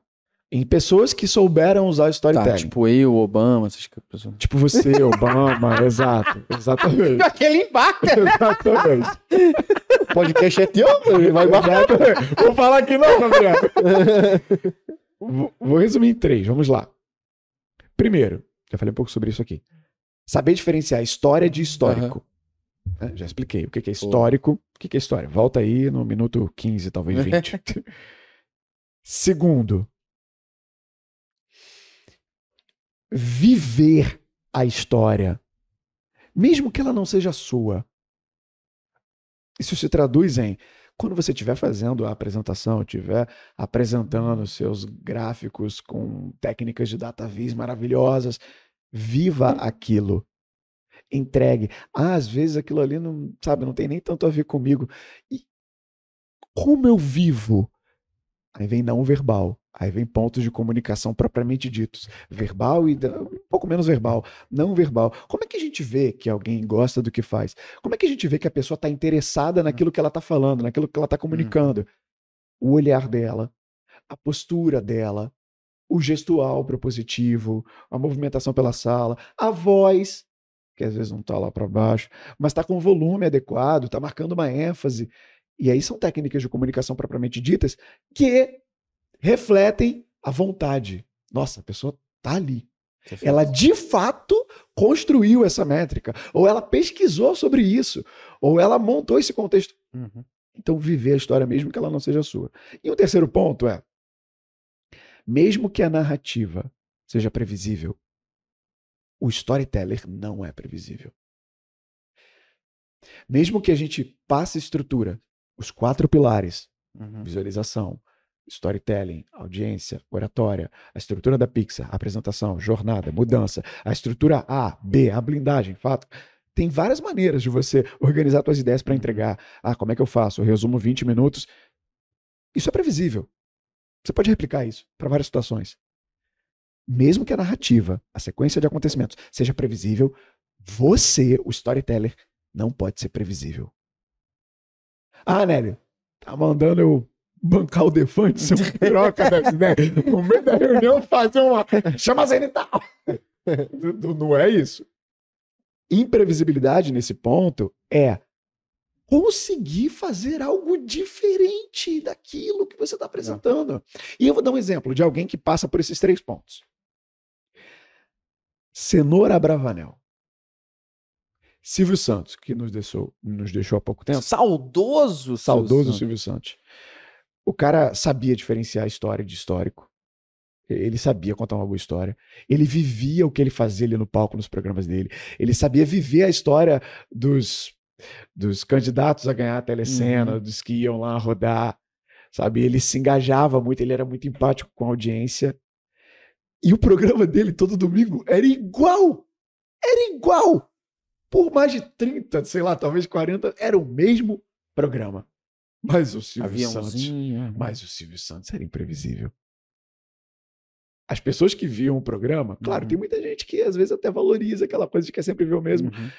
Em pessoas que souberam usar tá, storytelling. Tá, tipo eu, Obama, essas pessoas. Tipo você, Obama, exato. Exatamente. Aquele impacto. Exatamente. O podcast é teu, vai embarcar. Vou falar aqui não, Gabriel. Vou, resumir em três, vamos lá. Primeiro, já falei um pouco sobre isso aqui. Saber diferenciar história de histórico. Uhum. Já expliquei o que é histórico, o que é história. Volta aí no minuto 15, talvez 20. Segundo, viver a história, mesmo que ela não seja sua. Isso se traduz em quando você estiver fazendo a apresentação, estiver apresentando seus gráficos com técnicas de data viz maravilhosas, viva hum. aquilo. Entregue. Ah, às vezes aquilo ali não, sabe, não tem nem tanto a ver comigo. E como eu vivo Aí vem não verbal. Aí vem pontos de comunicação propriamente ditos, verbal e um pouco menos verbal, não verbal. Como é que a gente vê que alguém gosta do que faz? Como é que a gente vê que a pessoa está interessada hum. naquilo que ela está falando, naquilo que ela está hum. comunicando? O olhar dela, a postura dela, o gestual propositivo, a movimentação pela sala, a voz, que às vezes não está lá para baixo, mas está com o volume adequado, está marcando uma ênfase e aí são técnicas de comunicação propriamente ditas, que refletem a vontade. Nossa, a pessoa tá ali. Ela de fato construiu essa métrica, ou ela pesquisou sobre isso, ou ela montou esse contexto. Uhum. Então, viver a história mesmo que ela não seja sua. E o um terceiro ponto é: mesmo que a narrativa seja previsível, o storyteller não é previsível. Mesmo que a gente passe estrutura, os quatro pilares: uhum. visualização, storytelling, audiência, oratória, a estrutura da Pixar, apresentação, jornada, mudança, a estrutura A, B, a blindagem, fato. Tem várias maneiras de você organizar suas ideias para uhum. entregar. Ah, como é que eu faço? Eu resumo 20 minutos. Isso é previsível. Você pode replicar isso para várias situações. Mesmo que a narrativa, a sequência de acontecimentos seja previsível, você, o storyteller, não pode ser previsível. Ah, Nélio, tá mandando eu bancar o defante, seu piroca, né? né? No meio da reunião, fazer uma chama tal. Não é isso. Imprevisibilidade nesse ponto é conseguir fazer algo diferente daquilo que você está apresentando. Não. E eu vou dar um exemplo de alguém que passa por esses três pontos. Cenoura Bravanel. Silvio Santos, que nos deixou, nos deixou há pouco tempo. Saudoso, Saudoso Silvio Santos. O cara sabia diferenciar história de histórico. Ele sabia contar uma boa história. Ele vivia o que ele fazia ali no palco, nos programas dele. Ele sabia viver a história dos, dos candidatos a ganhar a telecena, uhum. dos que iam lá rodar. Sabe? Ele se engajava muito, ele era muito empático com a audiência. E o programa dele todo domingo era igual! Era igual! por mais de 30, sei lá, talvez 40, era o mesmo programa. Mas o Silvio Santos. É. Mas o Silvio Santos era imprevisível. As pessoas que viam o programa, claro, uhum. tem muita gente que às vezes até valoriza aquela coisa de que é sempre ver o mesmo. Uhum.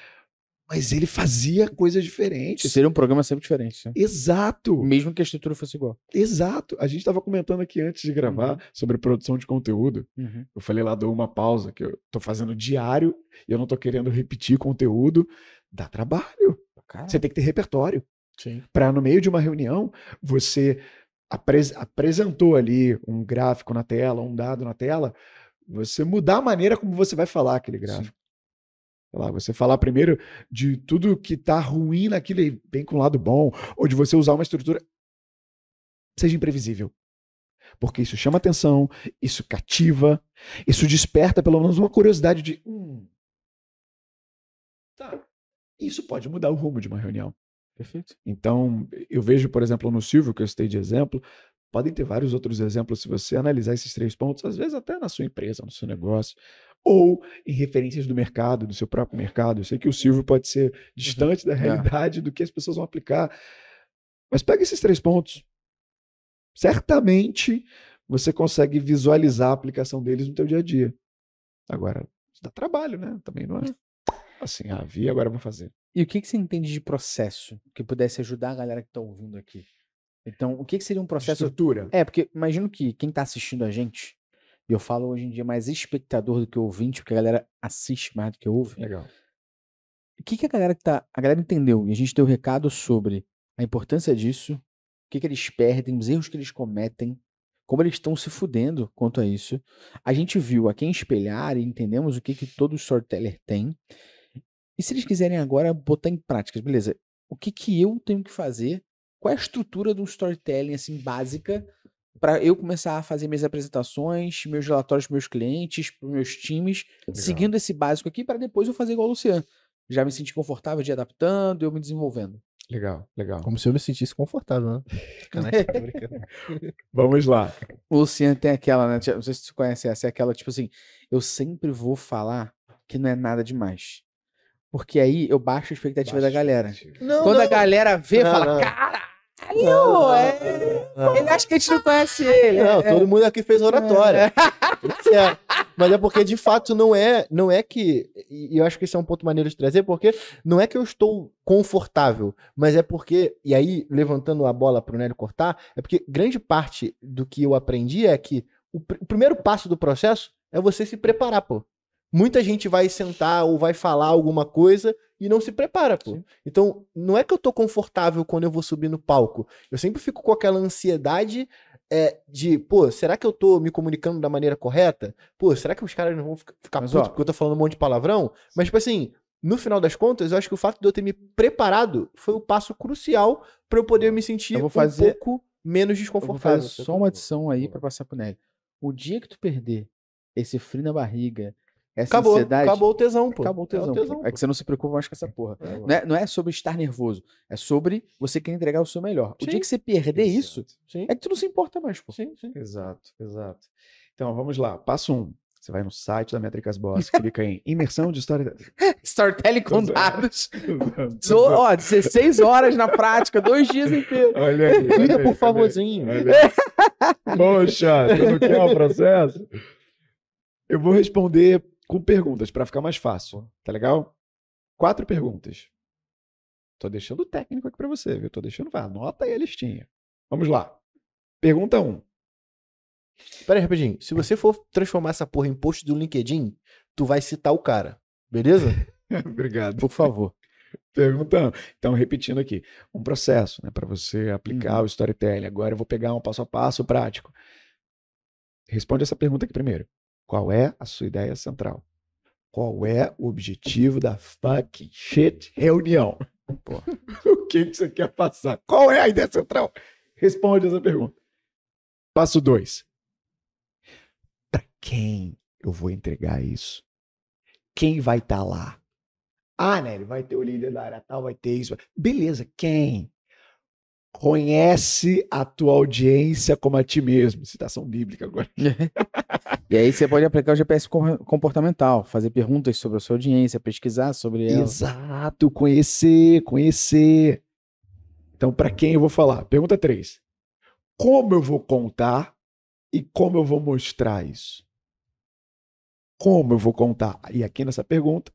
Mas ele fazia coisas diferentes. Seria um programa sempre diferente. Né? Exato. Mesmo que a estrutura fosse igual. Exato. A gente estava comentando aqui antes de gravar uhum. sobre produção de conteúdo. Uhum. Eu falei lá, dou uma pausa, que eu tô fazendo diário e eu não tô querendo repetir conteúdo. Dá trabalho. Caramba. Você tem que ter repertório. Para no meio de uma reunião, você apresentou ali um gráfico na tela, um dado na tela, você mudar a maneira como você vai falar aquele gráfico. Sim sei lá, você falar primeiro de tudo que tá ruim naquilo e vem com o lado bom, ou de você usar uma estrutura. Seja imprevisível. Porque isso chama atenção, isso cativa, isso desperta pelo menos uma curiosidade de. Hum, tá. Isso pode mudar o rumo de uma reunião. Perfeito. Então, eu vejo, por exemplo, no Silvio, que eu citei de exemplo, podem ter vários outros exemplos se você analisar esses três pontos, às vezes até na sua empresa, no seu negócio, ou em referências do mercado, do seu próprio mercado. Eu sei que o Silvio pode ser uhum. distante uhum. da é. realidade é. do que as pessoas vão aplicar, mas pega esses três pontos. Certamente você consegue visualizar a aplicação deles no teu dia a dia. Agora, dá trabalho, né? Também não é, é assim, ah, vi, agora vou fazer. E o que, que você entende de processo que pudesse ajudar a galera que está ouvindo aqui? Então, o que, que seria um processo... estrutura. É, porque imagino que quem está assistindo a gente e eu falo hoje em dia mais espectador do que ouvinte, porque a galera assiste mais do que ouve. Legal. O que, que a galera que tá. A galera entendeu, e a gente deu recado sobre a importância disso, o que, que eles perdem, os erros que eles cometem, como eles estão se fudendo quanto a isso. A gente viu a quem espelhar e entendemos o que, que todo storyteller tem. E se eles quiserem agora botar em prática, beleza, o que, que eu tenho que fazer? Qual é a estrutura de um storytelling assim, básica para eu começar a fazer minhas apresentações, meus relatórios para meus clientes, para meus times, Legal. seguindo esse básico aqui, para depois eu fazer igual o Luciano. Já me senti confortável de adaptando, eu me desenvolvendo. Legal, legal. Como se eu me sentisse confortável, né? Vamos lá. O Luciano tem aquela, né? Não sei se você conhece essa, é aquela, tipo assim, eu sempre vou falar que não é nada demais. Porque aí eu baixo a expectativa baixo da galera. Não, Quando não. a galera vê, não, fala, cara, não, é... não. É, é. é. Ele acha que a gente não conhece ele. Não, é... todo mundo aqui fez oratória. É. Mas é porque, de fato, não é, não é que. E eu acho que isso é um ponto maneiro de trazer, porque não é que eu estou confortável, mas é porque. E aí, levantando a bola para o Nélio cortar, é porque grande parte do que eu aprendi é que o, pr o primeiro passo do processo é você se preparar, pô muita gente vai sentar ou vai falar alguma coisa e não se prepara, pô. Sim. Então, não é que eu tô confortável quando eu vou subir no palco. Eu sempre fico com aquela ansiedade é, de, pô, será que eu tô me comunicando da maneira correta? Pô, será que os caras não vão ficar putos porque eu tô falando um monte de palavrão? Mas, tipo assim, no final das contas, eu acho que o fato de eu ter me preparado foi o passo crucial para eu poder me sentir um fazer... pouco menos desconfortável. Eu vou fazer só uma adição aí para passar pro Neg. O dia que tu perder esse frio na barriga, essa acabou, ansiedade. Acabou o tesão, pô. Acabou o tesão. Acabou o tesão é que você não se preocupa mais com essa é. porra. É, não, é, né? não, é, sobre estar nervoso. É sobre você querer entregar o seu melhor. Sim. O dia que você perder exato. isso, sim. é que tu não se importa mais, pô. Sim, sim. Exato, exato. Então, vamos lá. Passo um. Você vai no site da Métricas Boss, clica em imersão de história. Storytelling com dados. Do, ó, 16 horas na prática, dois dias inteiros. Olha aí. Olha por favorzinho. Poxa, você não quer o processo? Eu vou responder com perguntas para ficar mais fácil, tá legal? Quatro perguntas. Tô deixando o técnico aqui para você, viu? Tô deixando, vai, anota aí a listinha. Vamos lá. Pergunta Um. Pera aí, rapidinho. Se você for transformar essa porra em post do LinkedIn, tu vai citar o cara, beleza? Obrigado. Por favor. Perguntando. Então, repetindo aqui, um processo né, para você aplicar uhum. o storytelling. Agora eu vou pegar um passo a passo prático. Responde essa pergunta aqui primeiro. Qual é a sua ideia central? Qual é o objetivo da fucking shit reunião? Porra. o que você quer passar? Qual é a ideia central? Responde essa pergunta. Passo dois. Para quem eu vou entregar isso? Quem vai estar tá lá? Ah, né? Ele vai ter o líder da área tal, vai ter isso. Beleza, quem? Conhece a tua audiência como a ti mesmo. Citação bíblica agora. e aí você pode aplicar o GPS comportamental, fazer perguntas sobre a sua audiência, pesquisar sobre ela. Exato, conhecer, conhecer. Então, para quem eu vou falar? Pergunta 3. Como eu vou contar e como eu vou mostrar isso? Como eu vou contar? E aqui nessa pergunta,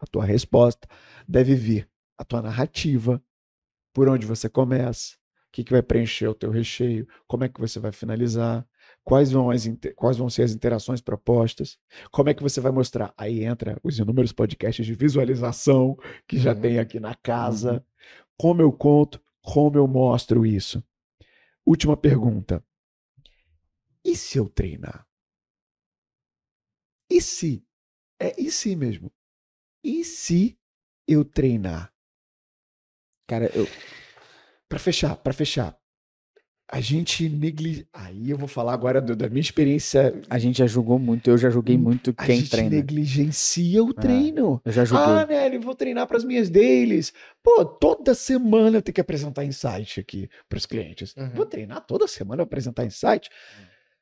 a tua resposta deve vir a tua narrativa, por onde você começa, que, que vai preencher o teu recheio, como é que você vai finalizar, quais vão, as, quais vão ser as interações propostas, como é que você vai mostrar. Aí entra os inúmeros podcasts de visualização que já uhum. tem aqui na casa, uhum. como eu conto, como eu mostro isso. Última pergunta. E se eu treinar? E se? É e se mesmo? E se eu treinar? Cara, eu, para fechar, para fechar. A gente negligencia. Aí eu vou falar agora do, da minha experiência. A gente já julgou muito, eu já julguei hum, muito quem treina. A gente negligencia o é, treino. Ah, eu já julguei. Ah, Nelly, vou treinar para as minhas dailies. Pô, toda semana eu tenho que apresentar insight aqui para os clientes. Uhum. Vou treinar toda semana apresentar insight.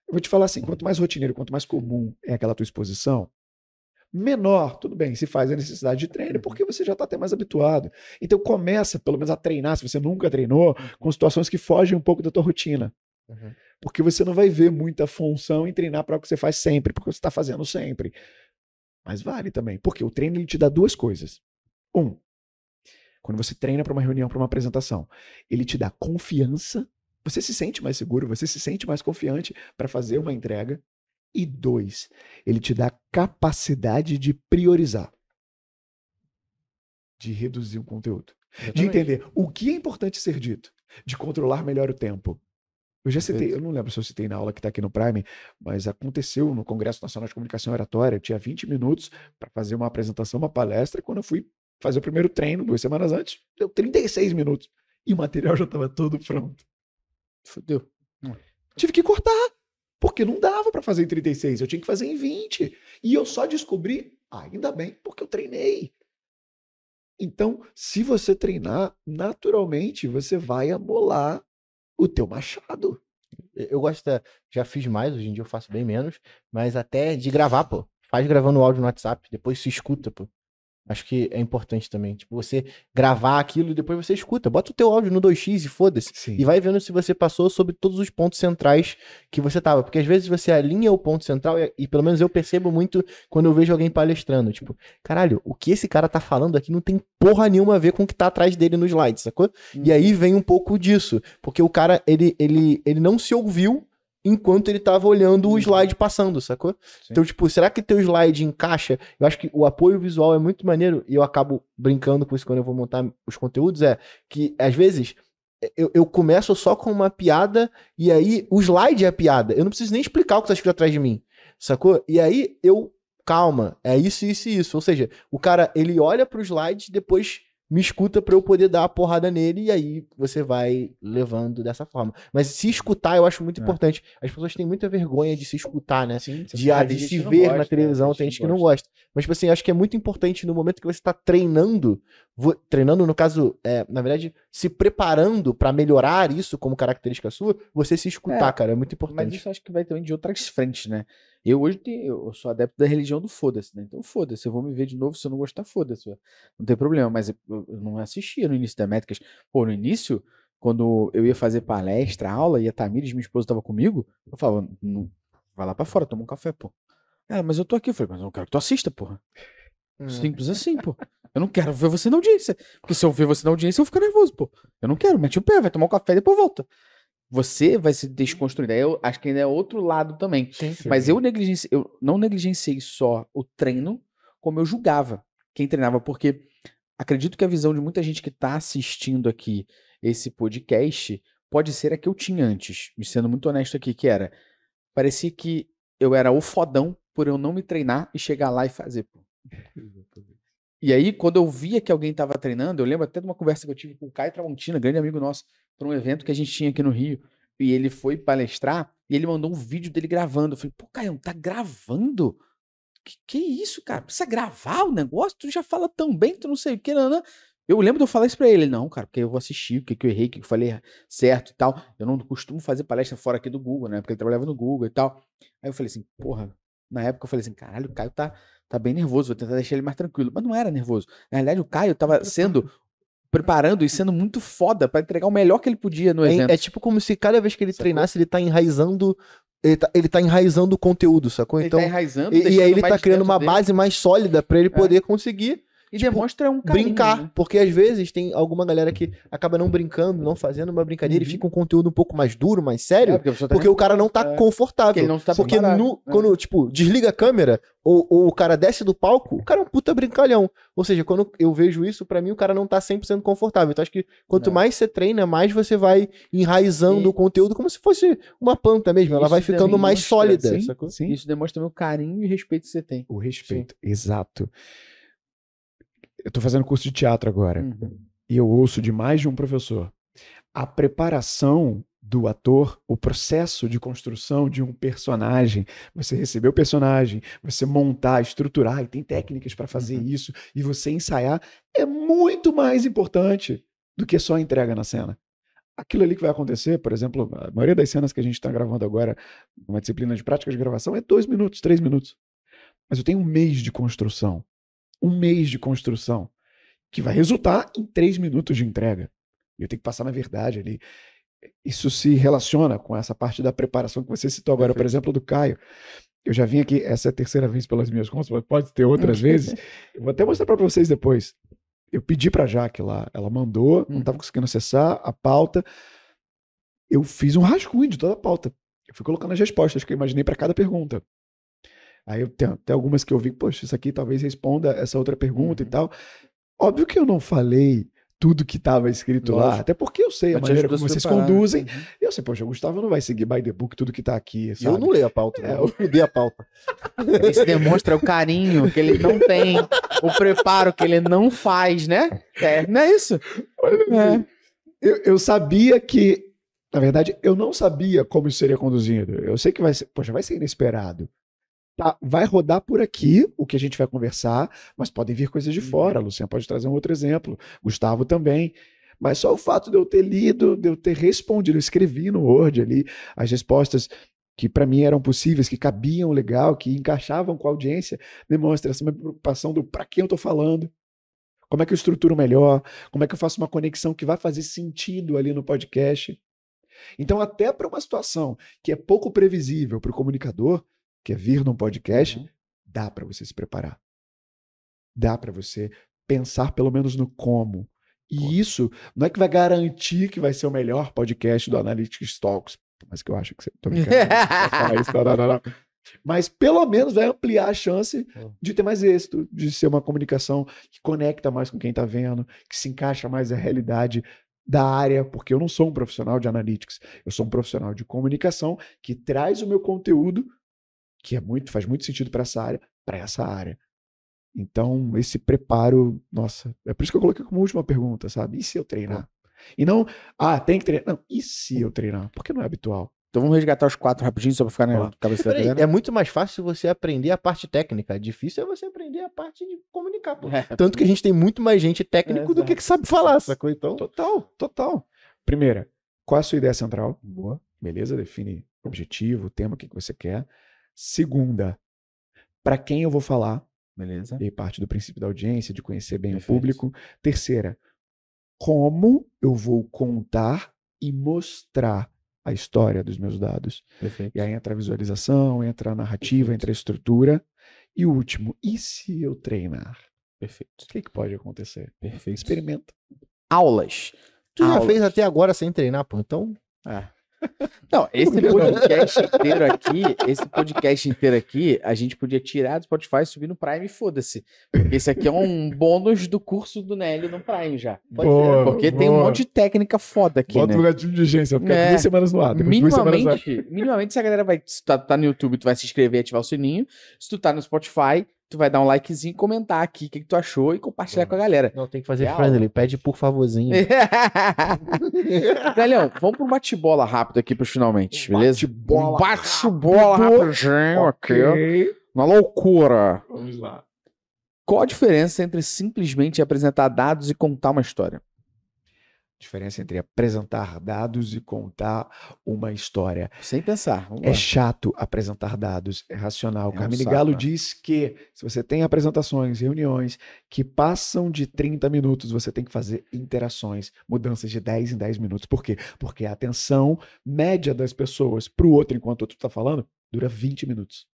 Eu vou te falar assim: quanto mais rotineiro, quanto mais comum é aquela tua exposição, menor, tudo bem, se faz a necessidade de treino, uhum. porque você já está até mais habituado. Então começa, pelo menos, a treinar, se você nunca treinou, com situações que fogem um pouco da tua rotina. Uhum. Porque você não vai ver muita função em treinar para o que você faz sempre, porque você está fazendo sempre. Mas vale também, porque o treino ele te dá duas coisas. Um, quando você treina para uma reunião, para uma apresentação, ele te dá confiança, você se sente mais seguro, você se sente mais confiante para fazer uma entrega. E dois, ele te dá capacidade de priorizar, de reduzir o conteúdo, Exatamente. de entender o que é importante ser dito, de controlar melhor o tempo. Eu já citei, eu não lembro se eu citei na aula que está aqui no Prime, mas aconteceu no Congresso Nacional de Comunicação Oratória. Eu tinha 20 minutos para fazer uma apresentação, uma palestra. E quando eu fui fazer o primeiro treino, duas semanas antes, deu 36 minutos. E o material já estava todo pronto. Fudeu. Tive que cortar. Porque não dava para fazer em 36, eu tinha que fazer em 20. E eu só descobri, ah, ainda bem, porque eu treinei. Então, se você treinar, naturalmente você vai amolar o teu machado. Eu gosto, de, já fiz mais, hoje em dia eu faço bem menos, mas até de gravar, pô. Faz gravando o áudio no WhatsApp, depois se escuta, pô. Acho que é importante também. Tipo, você gravar aquilo e depois você escuta. Bota o teu áudio no 2x e foda-se. E vai vendo se você passou sobre todos os pontos centrais que você tava. Porque às vezes você alinha o ponto central e, e, pelo menos eu percebo muito quando eu vejo alguém palestrando. Tipo, caralho, o que esse cara tá falando aqui não tem porra nenhuma a ver com o que tá atrás dele no slide, sacou? Hum. E uhum. aí vem um pouco disso. Porque o cara, ele, ele, ele não se ouviu enquanto ele tava olhando o uhum. slide passando, sacou? Sim. Então, tipo, será que teu slide encaixa? Eu acho que o apoio visual é muito maneiro e eu acabo brincando com isso quando eu vou montar os conteúdos, é que às vezes é, eu, eu começo só com uma piada e aí o slide é a piada. Eu não preciso nem explicar o que tá escrito atrás de mim, sacou? E aí eu, calma, é isso, isso e isso. Ou seja, o cara, ele olha pro slide depois me escuta para eu poder dar a porrada nele e aí você vai levando dessa forma. Mas se escutar eu acho muito é. importante. As pessoas têm muita vergonha de se escutar, né? Sim, de, de se ver gosta, na né? televisão, né? tem gente que não gosta. Mas tipo assim, acho que é muito importante no momento que você está treinando, treinando no caso, é, na verdade, se preparando para melhorar isso como característica sua, você se escutar, é, cara, é muito importante. Mas isso acho que vai também de outras frentes, né? Eu hoje tenho, eu sou adepto da religião do foda-se, né? Então foda-se, eu vou me ver de novo, se eu não gostar, foda-se. Não tem problema, mas eu, eu não assistia no início da Métricas. Pô, no início, quando eu ia fazer palestra, aula, e a Tamires, minha esposa, estava comigo, eu falava, vai lá para fora, toma um café, pô. Ela, é, mas eu tô aqui. Eu falei, mas eu quero que tu assista, porra. Hum. Simples assim, pô. Eu não quero ver você na audiência. Porque se eu ver você na audiência, eu fico nervoso, pô. Eu não quero, mete o pé, vai tomar um café e depois volta. Você vai se desconstruir. eu acho que ainda é outro lado também. Sim, sim. Mas eu, negligenciei eu não negligenciei só o treino, como eu julgava quem treinava, porque acredito que a visão de muita gente que está assistindo aqui esse podcast pode ser a que eu tinha antes, me sendo muito honesto aqui, que era. Parecia que eu era o fodão por eu não me treinar e chegar lá e fazer. Pô. E aí, quando eu via que alguém estava treinando, eu lembro até de uma conversa que eu tive com o Caio Tramontina, grande amigo nosso, para um evento que a gente tinha aqui no Rio. E ele foi palestrar e ele mandou um vídeo dele gravando. Eu falei, pô, Caio, tá gravando? Que, que isso, cara? Precisa gravar o negócio? Tu já fala tão bem, tu não sei o que, não, não. Eu lembro de eu falar isso pra ele, não, cara, porque eu vou assistir, o que, que eu errei, o que, que eu falei certo e tal. Eu não costumo fazer palestra fora aqui do Google, né? Porque ele trabalhava no Google e tal. Aí eu falei assim, porra, na época eu falei assim, caralho, o Caio tá, tá bem nervoso, vou tentar deixar ele mais tranquilo. Mas não era nervoso. Na realidade, o Caio tava sendo preparando e é. sendo muito foda para entregar o melhor que ele podia no é, é evento. É tipo como se cada vez que ele sacou? treinasse, ele tá enraizando. Ele tá, ele tá enraizando o conteúdo, sacou? Então, ele tá então, enraizando, e, e aí ele tá criando uma dele. base mais sólida para ele é. poder é. conseguir e tipo, demonstra um carinho, Brincar, né? porque às vezes tem alguma galera que acaba não brincando, não fazendo uma brincadeira uhum. e fica um conteúdo um pouco mais duro, mais sério, é, porque, tá porque o cara não tá é, confortável. Não tá porque no, né? quando, tipo, desliga a câmera ou, ou, o cara desce do palco, o cara é um puta brincalhão. Ou seja, quando eu vejo isso, para mim o cara não tá 100% confortável. Então acho que quanto não. É. mais você treina, mais você vai enraizando e... o conteúdo como se fosse uma planta mesmo. Isso Ela vai ficando mais sólida. Sim, sim. Isso demonstra o carinho e respeito que você tem. O respeito, sim. exato eu estou fazendo curso de teatro agora uhum. e eu ouço de mais de um professor a preparação do ator, o processo de construção de um personagem, você receber o personagem, você montar, estruturar, e tem técnicas para fazer uhum. isso, e você ensaiar, é muito mais importante do que só a entrega na cena. Aquilo ali que vai acontecer, por exemplo, a maioria das cenas que a gente está gravando agora, uma disciplina de prática de gravação, é dois minutos, três minutos. Mas eu tenho um mês de construção um mês de construção, que vai resultar em três minutos de entrega. eu tenho que passar na verdade ali. Isso se relaciona com essa parte da preparação que você citou agora, por exemplo, do Caio. Eu já vim aqui, essa é a terceira vez pelas minhas contas, mas pode ter outras vezes. Eu vou até mostrar para vocês depois. Eu pedi para a Jaque lá, ela mandou, não estava uhum. conseguindo acessar a pauta. Eu fiz um rascunho de toda a pauta. Eu fui colocando as respostas que eu imaginei para cada pergunta. Aí eu tenho até algumas que eu vi, poxa, isso aqui talvez responda essa outra pergunta uhum. e tal. Óbvio que eu não falei tudo que estava escrito Lógico. lá, até porque eu sei a maneira como vocês conduzem. Uhum. E eu sei, poxa, o Gustavo não vai seguir by the book tudo que está aqui. Sabe? Eu não leio a pauta, é, eu mudei a pauta. Isso demonstra o carinho que ele não tem, o preparo que ele não faz, né? É, não é isso? É. Eu, eu sabia que, na verdade, eu não sabia como isso seria conduzido. Eu sei que vai ser, poxa, vai ser inesperado tá, vai rodar por aqui o que a gente vai conversar, mas podem vir coisas de uhum. fora. A Luciana pode trazer um outro exemplo, Gustavo também. Mas só o fato de eu ter lido, de eu ter respondido, eu escrevi no Word ali as respostas que para mim eram possíveis, que cabiam legal, que encaixavam com a audiência, demonstra essa minha preocupação do para quem eu estou falando, como é que eu estruturo melhor, como é que eu faço uma conexão que vai fazer sentido ali no podcast. Então, até para uma situação que é pouco previsível para o comunicador, que vir num podcast, uhum. dá para você se preparar. Dá para você pensar pelo menos no como. E isso não é que vai garantir que vai ser o melhor podcast do Analytics Talks, mas que eu acho que você. Tô brincando, né, não, não, não, não. Mas pelo menos vai ampliar a chance de ter mais êxito, de ser uma comunicação que conecta mais com quem está vendo, que se encaixa mais à realidade da área, porque eu não sou um profissional de analytics, eu sou um profissional de comunicação que traz o meu conteúdo que é muito, faz muito sentido para essa área, para essa área. Então, esse preparo, nossa, é por isso que eu coloquei como última pergunta, sabe? E se eu treinar? E não, ah, tem que treinar. Não, e se eu treinar? Porque não é habitual. Então vamos resgatar os quatro rapidinho só pra ficar na cabeça da galera. É muito mais fácil você aprender a parte técnica. Difícil é você aprender a parte de comunicar. É, Tanto que a gente tem muito mais gente técnico é, do que que sabe falar, sacou? Então... Total, total. Primeira, qual é a sua ideia central? Boa. Beleza, define objetivo, tema, o que, que você quer. Segunda, para quem eu vou falar. Beleza. E parte do princípio da audiência, de conhecer bem Perfeito. o público. Terceira, como eu vou contar e mostrar a história dos meus dados. Perfeito. E aí entra a visualização, entra a narrativa, Perfeito. entra a estrutura. E o último, e se eu treinar? Perfeito. O que, que pode acontecer? Perfeito. Experimenta. Aulas. Tu Aulas. já fez até agora sem treinar, pô. Então. É. Não, esse podcast inteiro aqui, esse podcast inteiro aqui, a gente podia tirar do Spotify, subir no Prime e foda-se. Esse aqui é um bônus do curso do Nélio no Prime já. Boa, porque boa. tem um monte de técnica foda aqui, Bota né? lugar de urgência, fica é. duas semanas no ar. Minimamente, no ar. minimamente, se a galera vai, se tu tá, tá no YouTube, tu vai se inscrever e ativar o sininho. Se tu tá no Spotify, tu vai dar um likezinho, comentar aqui o que, que, tu achou e compartilhar com a galera. Não, tem que fazer é friendly. Pede por favorzinho. Galhão, vamos pro bate-bola rápido aqui pros finalmente, beleza? Bate-bola. Um bate-bola rapidinho aqui. Okay. Uma loucura. Vamos lá. Qual a diferença entre simplesmente apresentar dados e contar uma história? Diferença entre apresentar dados e contar uma história. Sem pensar. É chato apresentar dados, é racional. É Carmine saco, Galo né? diz que se você tem apresentações, reuniões que passam de 30 minutos, você tem que fazer interações, mudanças de 10 em 10 minutos. Por quê? Porque a atenção média das pessoas para o outro enquanto o outro está falando dura 20 minutos.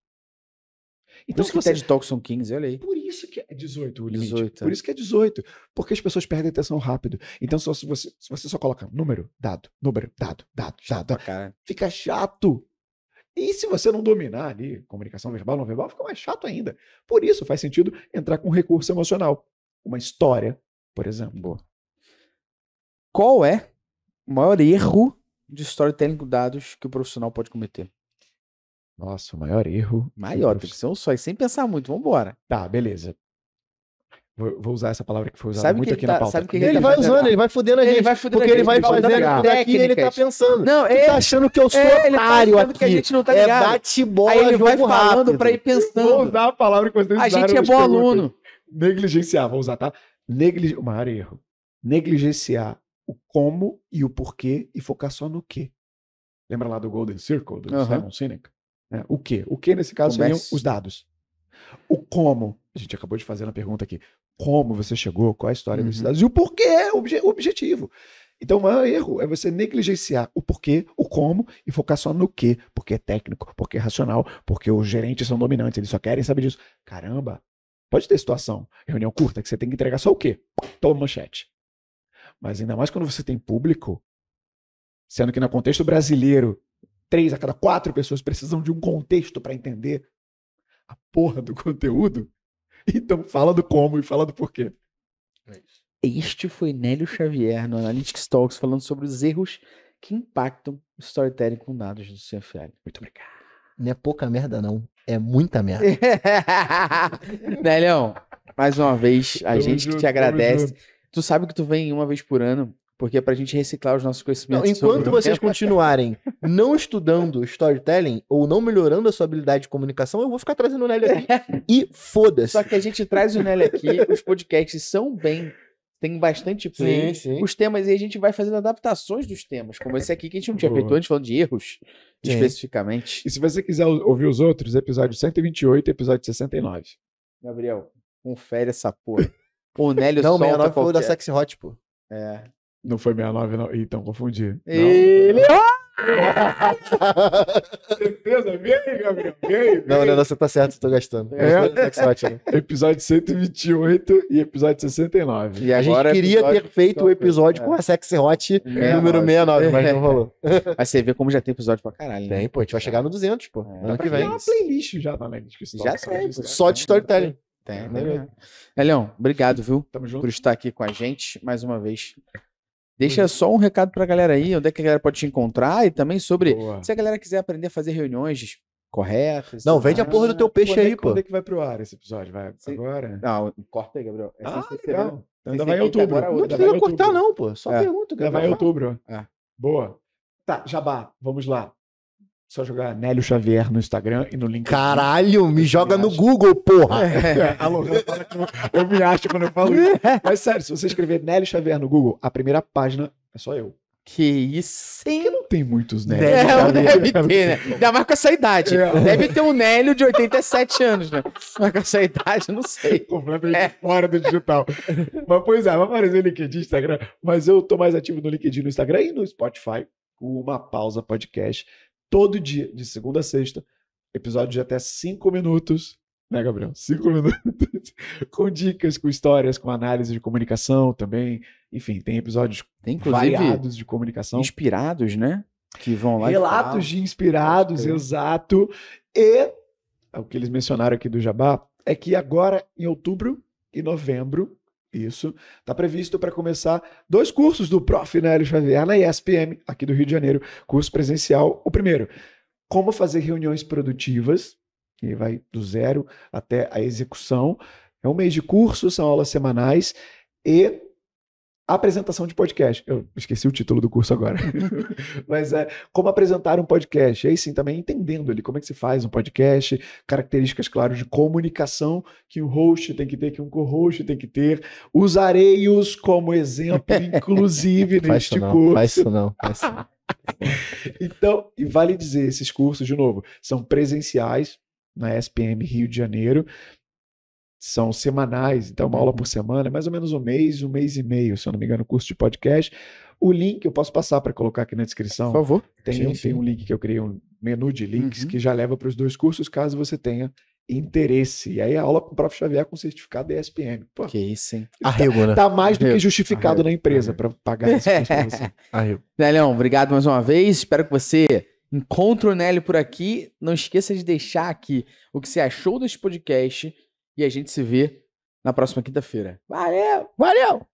Então, por isso então que você... TED Talks são 15, olha aí. Por isso que é 18 o 18, por isso que é 18. Porque as pessoas perdem atenção rápido. Então, só, se, você, se você só coloca número, dado, número, dado, dado, dado, fica chato. E se você não dominar ali comunicação verbal, não verbal, fica mais chato ainda. Por isso faz sentido entrar com recurso emocional. Uma história, por exemplo. Boa. Qual é o maior erro de storytelling com dados que o profissional pode cometer? Nossa, o maior erro. Maior, tem que ser um só. E sem pensar muito, vambora. Tá, beleza. Vou, usar essa palavra que foi usada sabe muito aqui tá, na pauta. Sabe que ele, ele tá vai tá usando, ele vai fudendo a gente. Ele vai fudendo porque a gente, ele vai fazendo daqui e ele tá pensando. Não, ele tá achando que eu sou é, tá otário tá aqui. Que a gente não tá É bate-bola, Aí ele vai falando rápido. pra ir pensando. Vou usar a palavra que vocês A gente é bom aluno. Negligenciar, vou usar, tá? Neglige... O maior erro. Negligenciar o como e o porquê e focar só no quê. Lembra lá do Golden Circle, do uhum. Simon Sinek? Né? O que? O que nesse caso Comece. seriam os dados. O como, a gente acabou de fazer uma pergunta aqui, como você chegou, qual é a história uhum. desses dados e o porquê, é o obje objetivo. Então, o maior erro é você negligenciar o porquê, o como e focar só no que, porque é técnico, porque é racional, porque os gerentes são dominantes, eles só querem saber disso. Caramba, pode ter situação, reunião curta, que você tem que entregar só o quê? Toma manchete. Mas ainda mais quando você tem público, sendo que no contexto brasileiro três a cada quatro pessoas precisam de um contexto para entender a porra do conteúdo, então fala do como e fala do porquê. É este foi Nélio Xavier no Analytics Talks falando sobre os erros que impactam o storytelling com dados do CFL. Muito obrigado. Não é pouca merda, não. É muita merda. Nélio, mais uma vez, a tamo gente junto, que te agradece. Tu sabe que tu vem uma vez por ano porque é pra gente reciclar os nossos conhecimentos. Não, enquanto vocês continuarem não estudando storytelling ou não melhorando a sua habilidade de comunicação, eu vou ficar trazendo o Nelly aqui. e foda-se. Só que a gente traz o Nelly aqui, os podcasts são bem tem bastante play. Sim, sim. Os temas e a gente vai fazendo adaptações dos temas, como esse aqui que a gente não tinha feito antes, falando de erros sim. especificamente. E se você quiser ouvir os outros, episódio 128 e episódio 69. Gabriel, confere essa porra. O Nélio Não, 69 foi da Sexy Hot, pô. É. Não foi 69, não. Ih, então, confundi. Não. Certeza? Vem, Gabriel. Vem, Não, não, você tá certo, tô gastando. É. episódio 128 e episódio 69. E a gente Agora é queria ter feito o episódio é. com a Sexy Hot É. número 69, mas não rolou. Mas você vê como já tem episódio pra caralho, né? Tem, pô, a gente vai é. chegar no 200, pô. ano que vem. Tem uma playlist já na Netflix. Já tem, Só de storytelling. Tem, né? É, Leão, obrigado, viu? Tamo junto. Por estar aqui com a gente mais uma vez. Deixa uhum. só um recado para a galera aí, onde é que a galera pode te encontrar e também sobre Boa. se a galera quiser aprender a fazer reuniões corretas. Não, vende a porra do teu peixe quando é aí, é, pô. Quando é que vai pro ar esse episódio? Vai Sim. agora? Não, corta aí, Gabriel. ah, é legal. Então ainda vai em é outubro. Agora, não precisa cortar outubro. não, pô. Só é. pergunta. Ainda vai em outubro. É. Boa. Tá, Jabá, vamos lá. Só jogar Nélio Xavier no Instagram e no LinkedIn. Caralho, me joga me no Google, porra! É, alô, eu, eu me acho quando eu falo isso. É. Mas sério, se você escrever Nélio Xavier no Google, a primeira página é só eu. Que isso, hein? não tem muitos Nélio. É, não, deve ter, né? É Ainda mais com essa idade. É. Deve ter um Nélio de 87 anos, né? Mas com essa idade, não sei. Completamente é. fora do digital. mas, pois é, vai aparecer LinkedIn, Instagram. Mas eu tô mais ativo no LinkedIn, no Instagram e no Spotify. com Uma Pausa Podcast todo dia, de segunda a sexta, episódio de até cinco minutos, né, Gabriel? Cinco minutos, com dicas, com histórias, com análise de comunicação também. Enfim, tem episódios tem, variados de comunicação. Inspirados, né? Que vão lá. Relatos de inspirados, é. exato. E o que eles mencionaram aqui do Jabá é que agora, em outubro e novembro, isso. Está previsto para começar dois cursos do Prof. Nélio Xavier na ESPM, aqui do Rio de Janeiro, curso presencial. O primeiro, como fazer reuniões produtivas, que vai do zero até a execução. É um mês de curso, são aulas semanais. E apresentação de podcast. Eu esqueci o título do curso agora. Mas é como apresentar um podcast. E aí sim, também entendendo ali como é que se faz um podcast, características, claro, de comunicação que o host tem que ter, que um co-host tem que ter. Usarei os como exemplo, inclusive, neste não, curso. Faz isso não, faz isso não. então, e vale dizer, esses cursos, de novo, são presenciais na SPM Rio de Janeiro são semanais, então uma aula por uhum. semana, é mais ou menos um mês, um mês e meio, se eu não me engano, curso de podcast. O link eu posso passar para colocar aqui na descrição. Por favor. Tem, sim, um, sim. um link que eu criei, um menu de links uhum. que já leva para os dois cursos, caso você tenha interesse. E aí a aula com o prof. Xavier com certificado da ESPM. Pô, que isso, hein? Tá, Arrego, né? Tá mais do que justificado Arrego. na empresa para pagar esse curso pra você. Arrego. obrigado mais uma vez. Espero que você encontre o Nélio por aqui. Não esqueça de deixar aqui o que você achou deste podcast e a gente se vê na próxima quinta-feira. Valeu! Valeu!